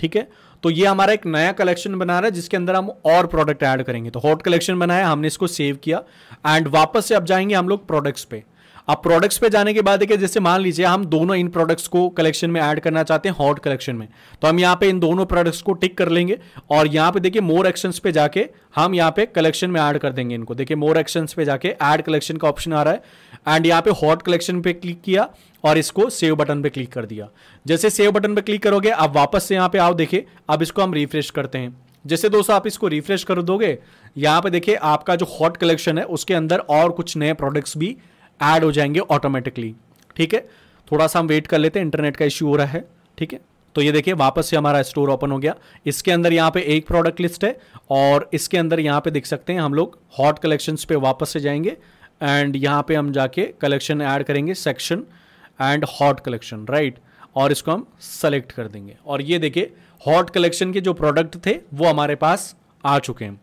ठीक है तो ये हमारा एक नया कलेक्शन बना रहा है जिसके अंदर हम और प्रोडक्ट ऐड करेंगे तो हॉट कलेक्शन बनाया हमने इसको सेव किया एंड वापस से अब जाएंगे हम लोग प्रोडक्ट्स पे अब प्रोडक्ट्स पे जाने के बाद देखिए जैसे मान लीजिए हम दोनों इन प्रोडक्ट्स को कलेक्शन में ऐड करना चाहते हैं हॉट कलेक्शन में तो हम यहाँ पे इन दोनों प्रोडक्ट्स को टिक कर लेंगे और यहाँ पे देखिए मोर एक्शंस पे जाके हम यहाँ पे कलेक्शन में ऐड कर देंगे इनको देखिए मोर एक्शंस पे जाके ऐड कलेक्शन का ऑप्शन आ रहा है एंड यहाँ पे हॉट कलेक्शन पे क्लिक किया और इसको सेव बटन पे क्लिक कर दिया जैसे सेव बटन पे क्लिक करोगे आप वापस से यहाँ पे आओ देखिए अब इसको हम रिफ्रेश करते हैं जैसे दोस्तों आप इसको रिफ्रेश कर दोगे यहाँ पे देखिए आपका जो हॉट कलेक्शन है उसके अंदर और कुछ नए प्रोडक्ट्स भी ऐड हो जाएंगे ऑटोमेटिकली ठीक है थोड़ा सा हम वेट कर लेते हैं इंटरनेट का इश्यू हो रहा है ठीक है तो ये देखिए वापस से हमारा स्टोर ओपन हो गया इसके अंदर यहाँ पे एक प्रोडक्ट लिस्ट है और इसके अंदर यहाँ पे देख सकते हैं हम लोग हॉट कलेक्शंस पे वापस से जाएंगे एंड यहाँ पे हम जाके कलेक्शन ऐड करेंगे section and hot collection right और इसको हम सेलेक्ट कर देंगे और ये देखिए हॉट कलेक्शन के जो प्रोडक्ट थे वो हमारे पास आ चुके हैं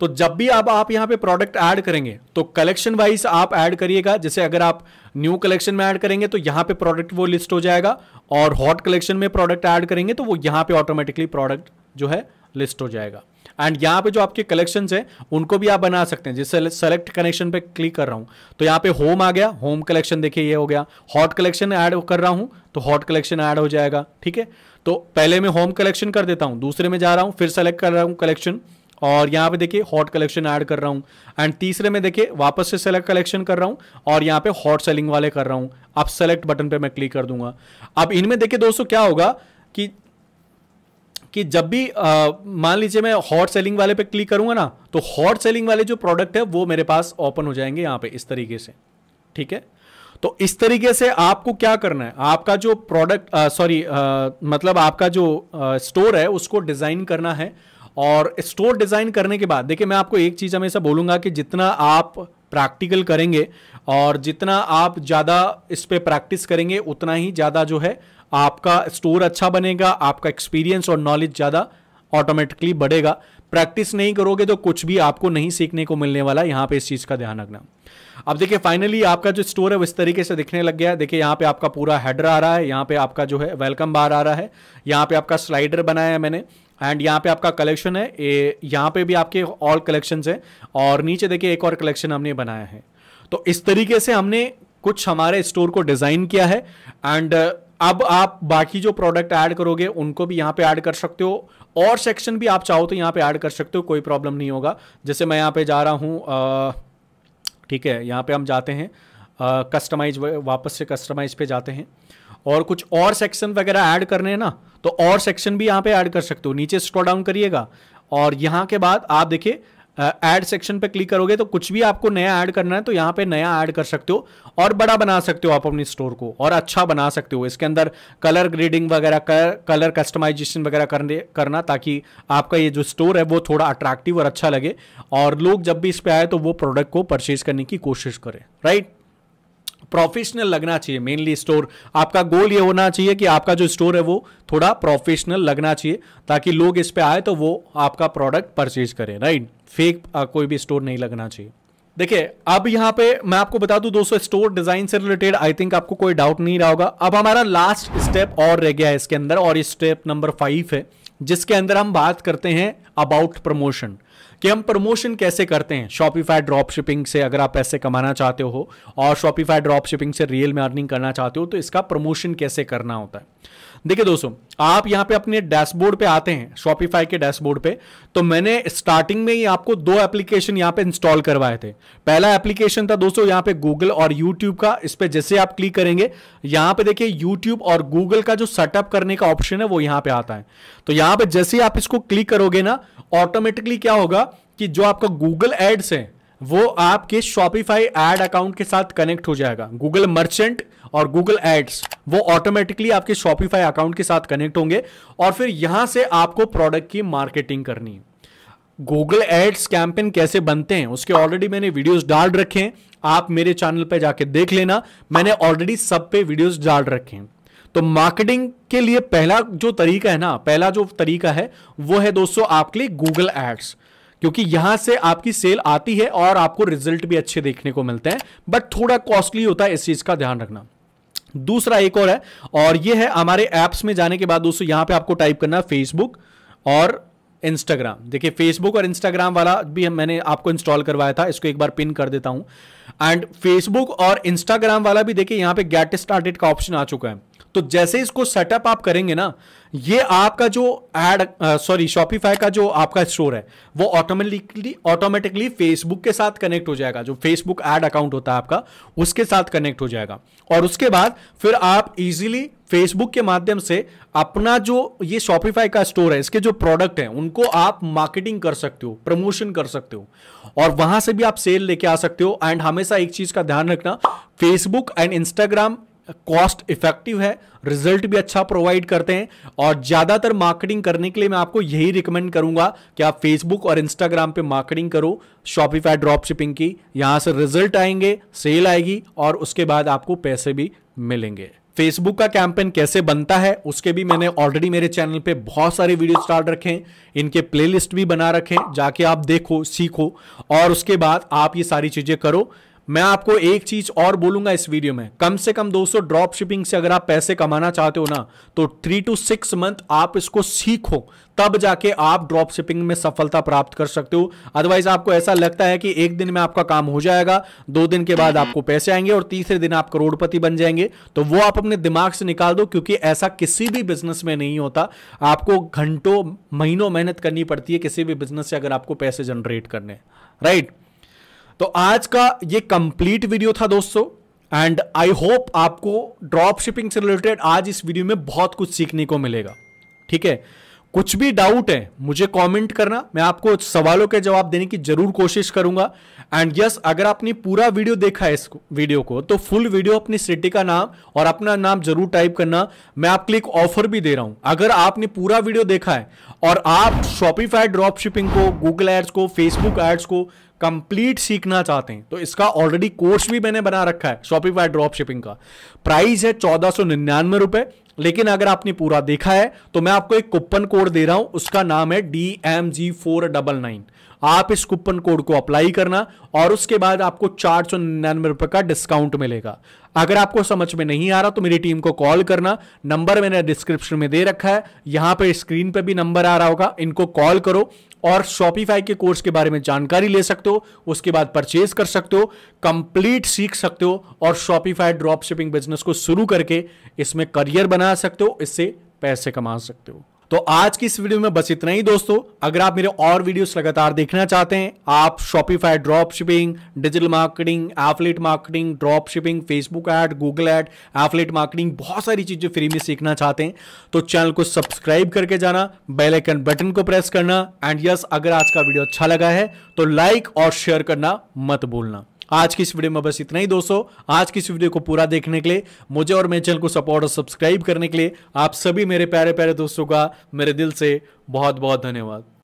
तो जब भी आप आप यहाँ पे प्रोडक्ट ऐड करेंगे तो कलेक्शन वाइज आप ऐड करिएगा जैसे अगर आप न्यू कलेक्शन में ऐड करेंगे तो यहाँ पे प्रोडक्ट वो लिस्ट हो जाएगा और हॉट कलेक्शन में प्रोडक्ट ऐड करेंगे तो वो यहाँ पे ऑटोमेटिकली प्रोडक्ट जो है लिस्ट हो जाएगा एंड यहाँ पे जो आपके कलेक्शन है उनको भी आप बना सकते हैं जैसे सेलेक्ट कनेक्शन पे क्लिक कर रहा हूं तो यहाँ पे होम आ गया होम कलेक्शन देखिए ये हो गया हॉट कलेक्शन ऐड कर रहा हूं तो हॉट कलेक्शन ऐड हो जाएगा ठीक है तो पहले मैं होम कलेक्शन कर देता हूं दूसरे में जा रहा हूं फिर सेलेक्ट कर रहा हूँ कलेक्शन और यहाँ पे देखिए हॉट कलेक्शन ऐड कर रहा हूँ एंड तीसरे में देखिए वापस से सेलेक्ट कलेक्शन कर रहा हूँ और यहाँ पे हॉट सेलिंग वाले कर रहा हूँ अब सेलेक्ट बटन पे मैं क्लिक कर दूंगा अब इनमें देखिए दोस्तों क्या होगा कि कि जब भी मान लीजिए मैं हॉट सेलिंग वाले पे क्लिक करूंगा ना तो हॉट सेलिंग वाले जो प्रोडक्ट है वो मेरे पास ओपन हो जाएंगे यहाँ पे इस तरीके से ठीक है तो इस तरीके से आपको क्या करना है आपका जो प्रोडक्ट सॉरी मतलब आपका जो स्टोर है उसको डिजाइन करना है और स्टोर डिज़ाइन करने के बाद देखिए मैं आपको एक चीज़ हमेशा बोलूँगा कि जितना आप प्रैक्टिकल करेंगे और जितना आप ज़्यादा इस पर प्रैक्टिस करेंगे उतना ही ज़्यादा जो है आपका स्टोर अच्छा बनेगा आपका एक्सपीरियंस और नॉलेज ज़्यादा ऑटोमेटिकली बढ़ेगा प्रैक्टिस नहीं करोगे तो कुछ भी आपको नहीं सीखने को मिलने वाला यहाँ पे इस चीज़ का ध्यान रखना अब देखिए फाइनली आपका जो स्टोर है वो इस तरीके से दिखने लग गया है देखिए यहाँ पे आपका पूरा हेडर आ रहा है यहाँ पे आपका जो है वेलकम बार आ रहा है यहाँ पे आपका स्लाइडर बनाया है मैंने एंड यहाँ पे आपका कलेक्शन है ये यहाँ पे भी आपके ऑल कलेक्शन हैं और नीचे देखिए एक और कलेक्शन हमने बनाया है तो इस तरीके से हमने कुछ हमारे स्टोर को डिज़ाइन किया है एंड uh, अब आप बाकी जो प्रोडक्ट ऐड करोगे उनको भी यहाँ पे ऐड कर सकते हो और सेक्शन भी आप चाहो तो यहाँ पे ऐड कर सकते हो कोई प्रॉब्लम नहीं होगा जैसे मैं यहाँ पे जा रहा हूँ uh, ठीक है यहाँ पे हम जाते हैं कस्टमाइज uh, वापस से कस्टमाइज पे जाते हैं और कुछ और सेक्शन वगैरह ऐड करने हैं ना तो और सेक्शन भी यहां पे ऐड कर सकते हो नीचे स्क्रॉल डाउन करिएगा और यहाँ के बाद आप देखिए ऐड सेक्शन पे क्लिक करोगे तो कुछ भी आपको नया ऐड करना है तो यहां पे नया ऐड कर सकते हो और बड़ा बना सकते हो आप अपने स्टोर को और अच्छा बना सकते हो इसके अंदर कलर ग्रेडिंग वगैरह कर, कलर कस्टमाइजेशन वगैरह करने करना ताकि आपका ये जो स्टोर है वो थोड़ा अट्रैक्टिव और अच्छा लगे और लोग जब भी इस पर आए तो वो प्रोडक्ट को परचेज करने की कोशिश करें राइट प्रोफेशनल लगना चाहिए मेनली स्टोर आपका गोल ये होना चाहिए कि आपका जो स्टोर है वो थोड़ा प्रोफेशनल लगना चाहिए ताकि लोग इस पर आए तो वो आपका प्रोडक्ट परचेज करें राइट फेक कोई भी स्टोर नहीं लगना चाहिए देखिए अब यहाँ पे मैं आपको बता दूं दोस्तों स्टोर डिजाइन से रिलेटेड आई थिंक आपको कोई डाउट नहीं रहा होगा अब हमारा लास्ट स्टेप और रह गया है इसके अंदर और स्टेप नंबर फाइव है जिसके अंदर हम बात करते हैं अबाउट प्रमोशन कि हम प्रमोशन कैसे करते हैं शॉपिफाई ड्रॉप शिपिंग से अगर आप पैसे कमाना चाहते हो और शॉपिफाई ड्रॉप शिपिंग से रियल में अर्निंग करना चाहते हो तो इसका प्रमोशन कैसे करना होता है देखिए दोस्तों आप यहां पे अपने डैशबोर्ड पे आते हैं शॉपिफाई के डैशबोर्ड पे तो मैंने स्टार्टिंग में ही आपको दो एप्लीकेशन यहां पे इंस्टॉल करवाए थे पहला एप्लीकेशन था दोस्तों यहां पे गूगल और यूट्यूब का इस पर जैसे आप क्लिक करेंगे यहां पे देखिए यूट्यूब और गूगल का जो सेटअप करने का ऑप्शन है वो यहां पर आता है तो यहां पर जैसे आप इसको क्लिक करोगे ना ऑटोमेटिकली क्या होगा कि जो आपका गूगल एड्स है वो आपके शॉपिफाई एड अकाउंट के साथ कनेक्ट हो जाएगा गूगल मर्चेंट और गूगल एड्स वो ऑटोमेटिकली आपके शॉपिफाई अकाउंट के साथ कनेक्ट होंगे और फिर यहां से आपको प्रोडक्ट की मार्केटिंग करनी है गूगल एड्स कैंपेन कैसे बनते हैं उसके ऑलरेडी मैंने वीडियोस डाल रखे हैं आप मेरे चैनल पर जाके देख लेना मैंने ऑलरेडी सब पे वीडियोस डाल रखे हैं तो मार्केटिंग के लिए पहला जो तरीका है ना पहला जो तरीका है वो है दोस्तों आपके लिए गूगल एड्स क्योंकि यहां से आपकी सेल आती है और आपको रिजल्ट भी अच्छे देखने को मिलते हैं बट थोड़ा कॉस्टली होता है इस चीज का ध्यान रखना दूसरा एक और है और ये है हमारे ऐप्स में जाने के बाद दोस्तों यहां पे आपको टाइप करना फेसबुक और इंस्टाग्राम देखिए फेसबुक और इंस्टाग्राम वाला भी हम मैंने आपको इंस्टॉल करवाया था इसको एक बार पिन कर देता हूं एंड फेसबुक और इंस्टाग्राम वाला भी देखिए यहां पे गेट स्टार्टेड का ऑप्शन आ चुका है तो जैसे इसको सेटअप आप करेंगे ना ये आपका जो एड सॉरी शॉपिफाई का जो आपका स्टोर है वो ऑटोमेटिकली ऑटोमेटिकली फेसबुक के साथ कनेक्ट हो जाएगा जो फेसबुक एड अकाउंट होता है आपका उसके साथ कनेक्ट हो जाएगा और उसके बाद फिर आप इजीली फेसबुक के माध्यम से अपना जो ये शॉपिफाई का स्टोर है इसके जो प्रोडक्ट हैं उनको आप मार्केटिंग कर सकते हो प्रमोशन कर सकते हो और वहां से भी आप सेल लेके आ सकते हो एंड हमेशा एक चीज का ध्यान रखना Facebook and Instagram cost effective है रिजल्ट भी अच्छा प्रोवाइड करते हैं और ज़्यादातर मार्केटिंग करने के लिए मैं आपको यही रिकमेंड करूंगा कि आप फेसबुक और इंस्टाग्राम पे मार्केटिंग करो शॉपिफाई ड्रॉप शिपिंग की यहां से रिजल्ट आएंगे सेल आएगी और उसके बाद आपको पैसे भी मिलेंगे फेसबुक का कैंपेन कैसे बनता है उसके भी मैंने ऑलरेडी मेरे चैनल पे बहुत सारे वीडियो स्टार्ट रखे हैं इनके प्लेलिस्ट भी बना रखे हैं जाके आप देखो सीखो और उसके बाद आप ये सारी चीज़ें करो मैं आपको एक चीज और बोलूंगा इस वीडियो में कम से कम सौ ड्रॉप शिपिंग से अगर आप पैसे कमाना चाहते हो ना तो थ्री टू सिक्स मंथ आप इसको सीखो तब जाके आप ड्रॉप शिपिंग में सफलता प्राप्त कर सकते हो अदरवाइज आपको ऐसा लगता है कि एक दिन में आपका काम हो जाएगा दो दिन के बाद आपको पैसे आएंगे और तीसरे दिन आप करोड़पति बन जाएंगे तो वो आप अपने दिमाग से निकाल दो क्योंकि ऐसा किसी भी बिजनेस में नहीं होता आपको घंटों महीनों मेहनत करनी पड़ती है किसी भी बिजनेस से अगर आपको पैसे जनरेट करने राइट right? तो आज का ये कंप्लीट वीडियो था दोस्तों एंड आई होप आपको ड्रॉप शिपिंग से रिलेटेड आज इस वीडियो में बहुत कुछ सीखने को मिलेगा ठीक है कुछ भी डाउट है मुझे कमेंट करना मैं आपको सवालों के जवाब देने की जरूर कोशिश करूंगा एंड यस yes, अगर आपने पूरा वीडियो देखा है इस वीडियो को तो फुल वीडियो अपनी सिटी का नाम और अपना नाम जरूर टाइप करना मैं आपके लिए एक ऑफर भी दे रहा हूं अगर आपने पूरा वीडियो देखा है और आप शॉपिफाई ड्रॉप शिपिंग को गूगल एड्स को फेसबुक एड्स को कंप्लीट सीखना चाहते हैं तो इसका ऑलरेडी कोर्स भी मैंने बना रखा है शॉपिफाई ड्रॉप शिपिंग का प्राइस है चौदह सौ निन्यानवे रुपए लेकिन अगर आपने पूरा देखा है तो मैं आपको एक कूपन कोड दे रहा हूं उसका नाम है D M G four double nine आप इस कूपन कोड को अप्लाई करना और उसके बाद आपको चार सौ निन्यानवे रुपए का डिस्काउंट मिलेगा अगर आपको समझ में नहीं आ रहा तो मेरी टीम को कॉल करना नंबर मैंने डिस्क्रिप्शन में दे रखा है यहां पर स्क्रीन पर भी नंबर आ रहा होगा इनको कॉल करो और शॉपिफाई के कोर्स के बारे में जानकारी ले सकते हो उसके बाद परचेज कर सकते हो कंप्लीट सीख सकते हो और शॉपिफाई ड्रॉप शिपिंग बिजनेस को शुरू करके इसमें करियर बना सकते हो इससे पैसे कमा सकते हो तो आज की इस वीडियो में बस इतना ही दोस्तों अगर आप मेरे और वीडियोस लगातार देखना चाहते हैं आप Shopify drop shipping digital marketing affiliate marketing drop shipping Facebook ad Google ad affiliate marketing बहुत सारी चीज़ें फ्री में सीखना चाहते हैं तो चैनल को सब्सक्राइब करके जाना बेलाइकन बटन को प्रेस करना एंड यस अगर आज का वीडियो अच्छा लगा है तो लाइक और शेयर करना मत भूलना आज की इस वीडियो में बस इतना ही दोस्तों आज की इस वीडियो को पूरा देखने के लिए मुझे और मेरे चैनल को सपोर्ट और सब्सक्राइब करने के लिए आप सभी मेरे प्यारे प्यारे दोस्तों का मेरे दिल से बहुत बहुत धन्यवाद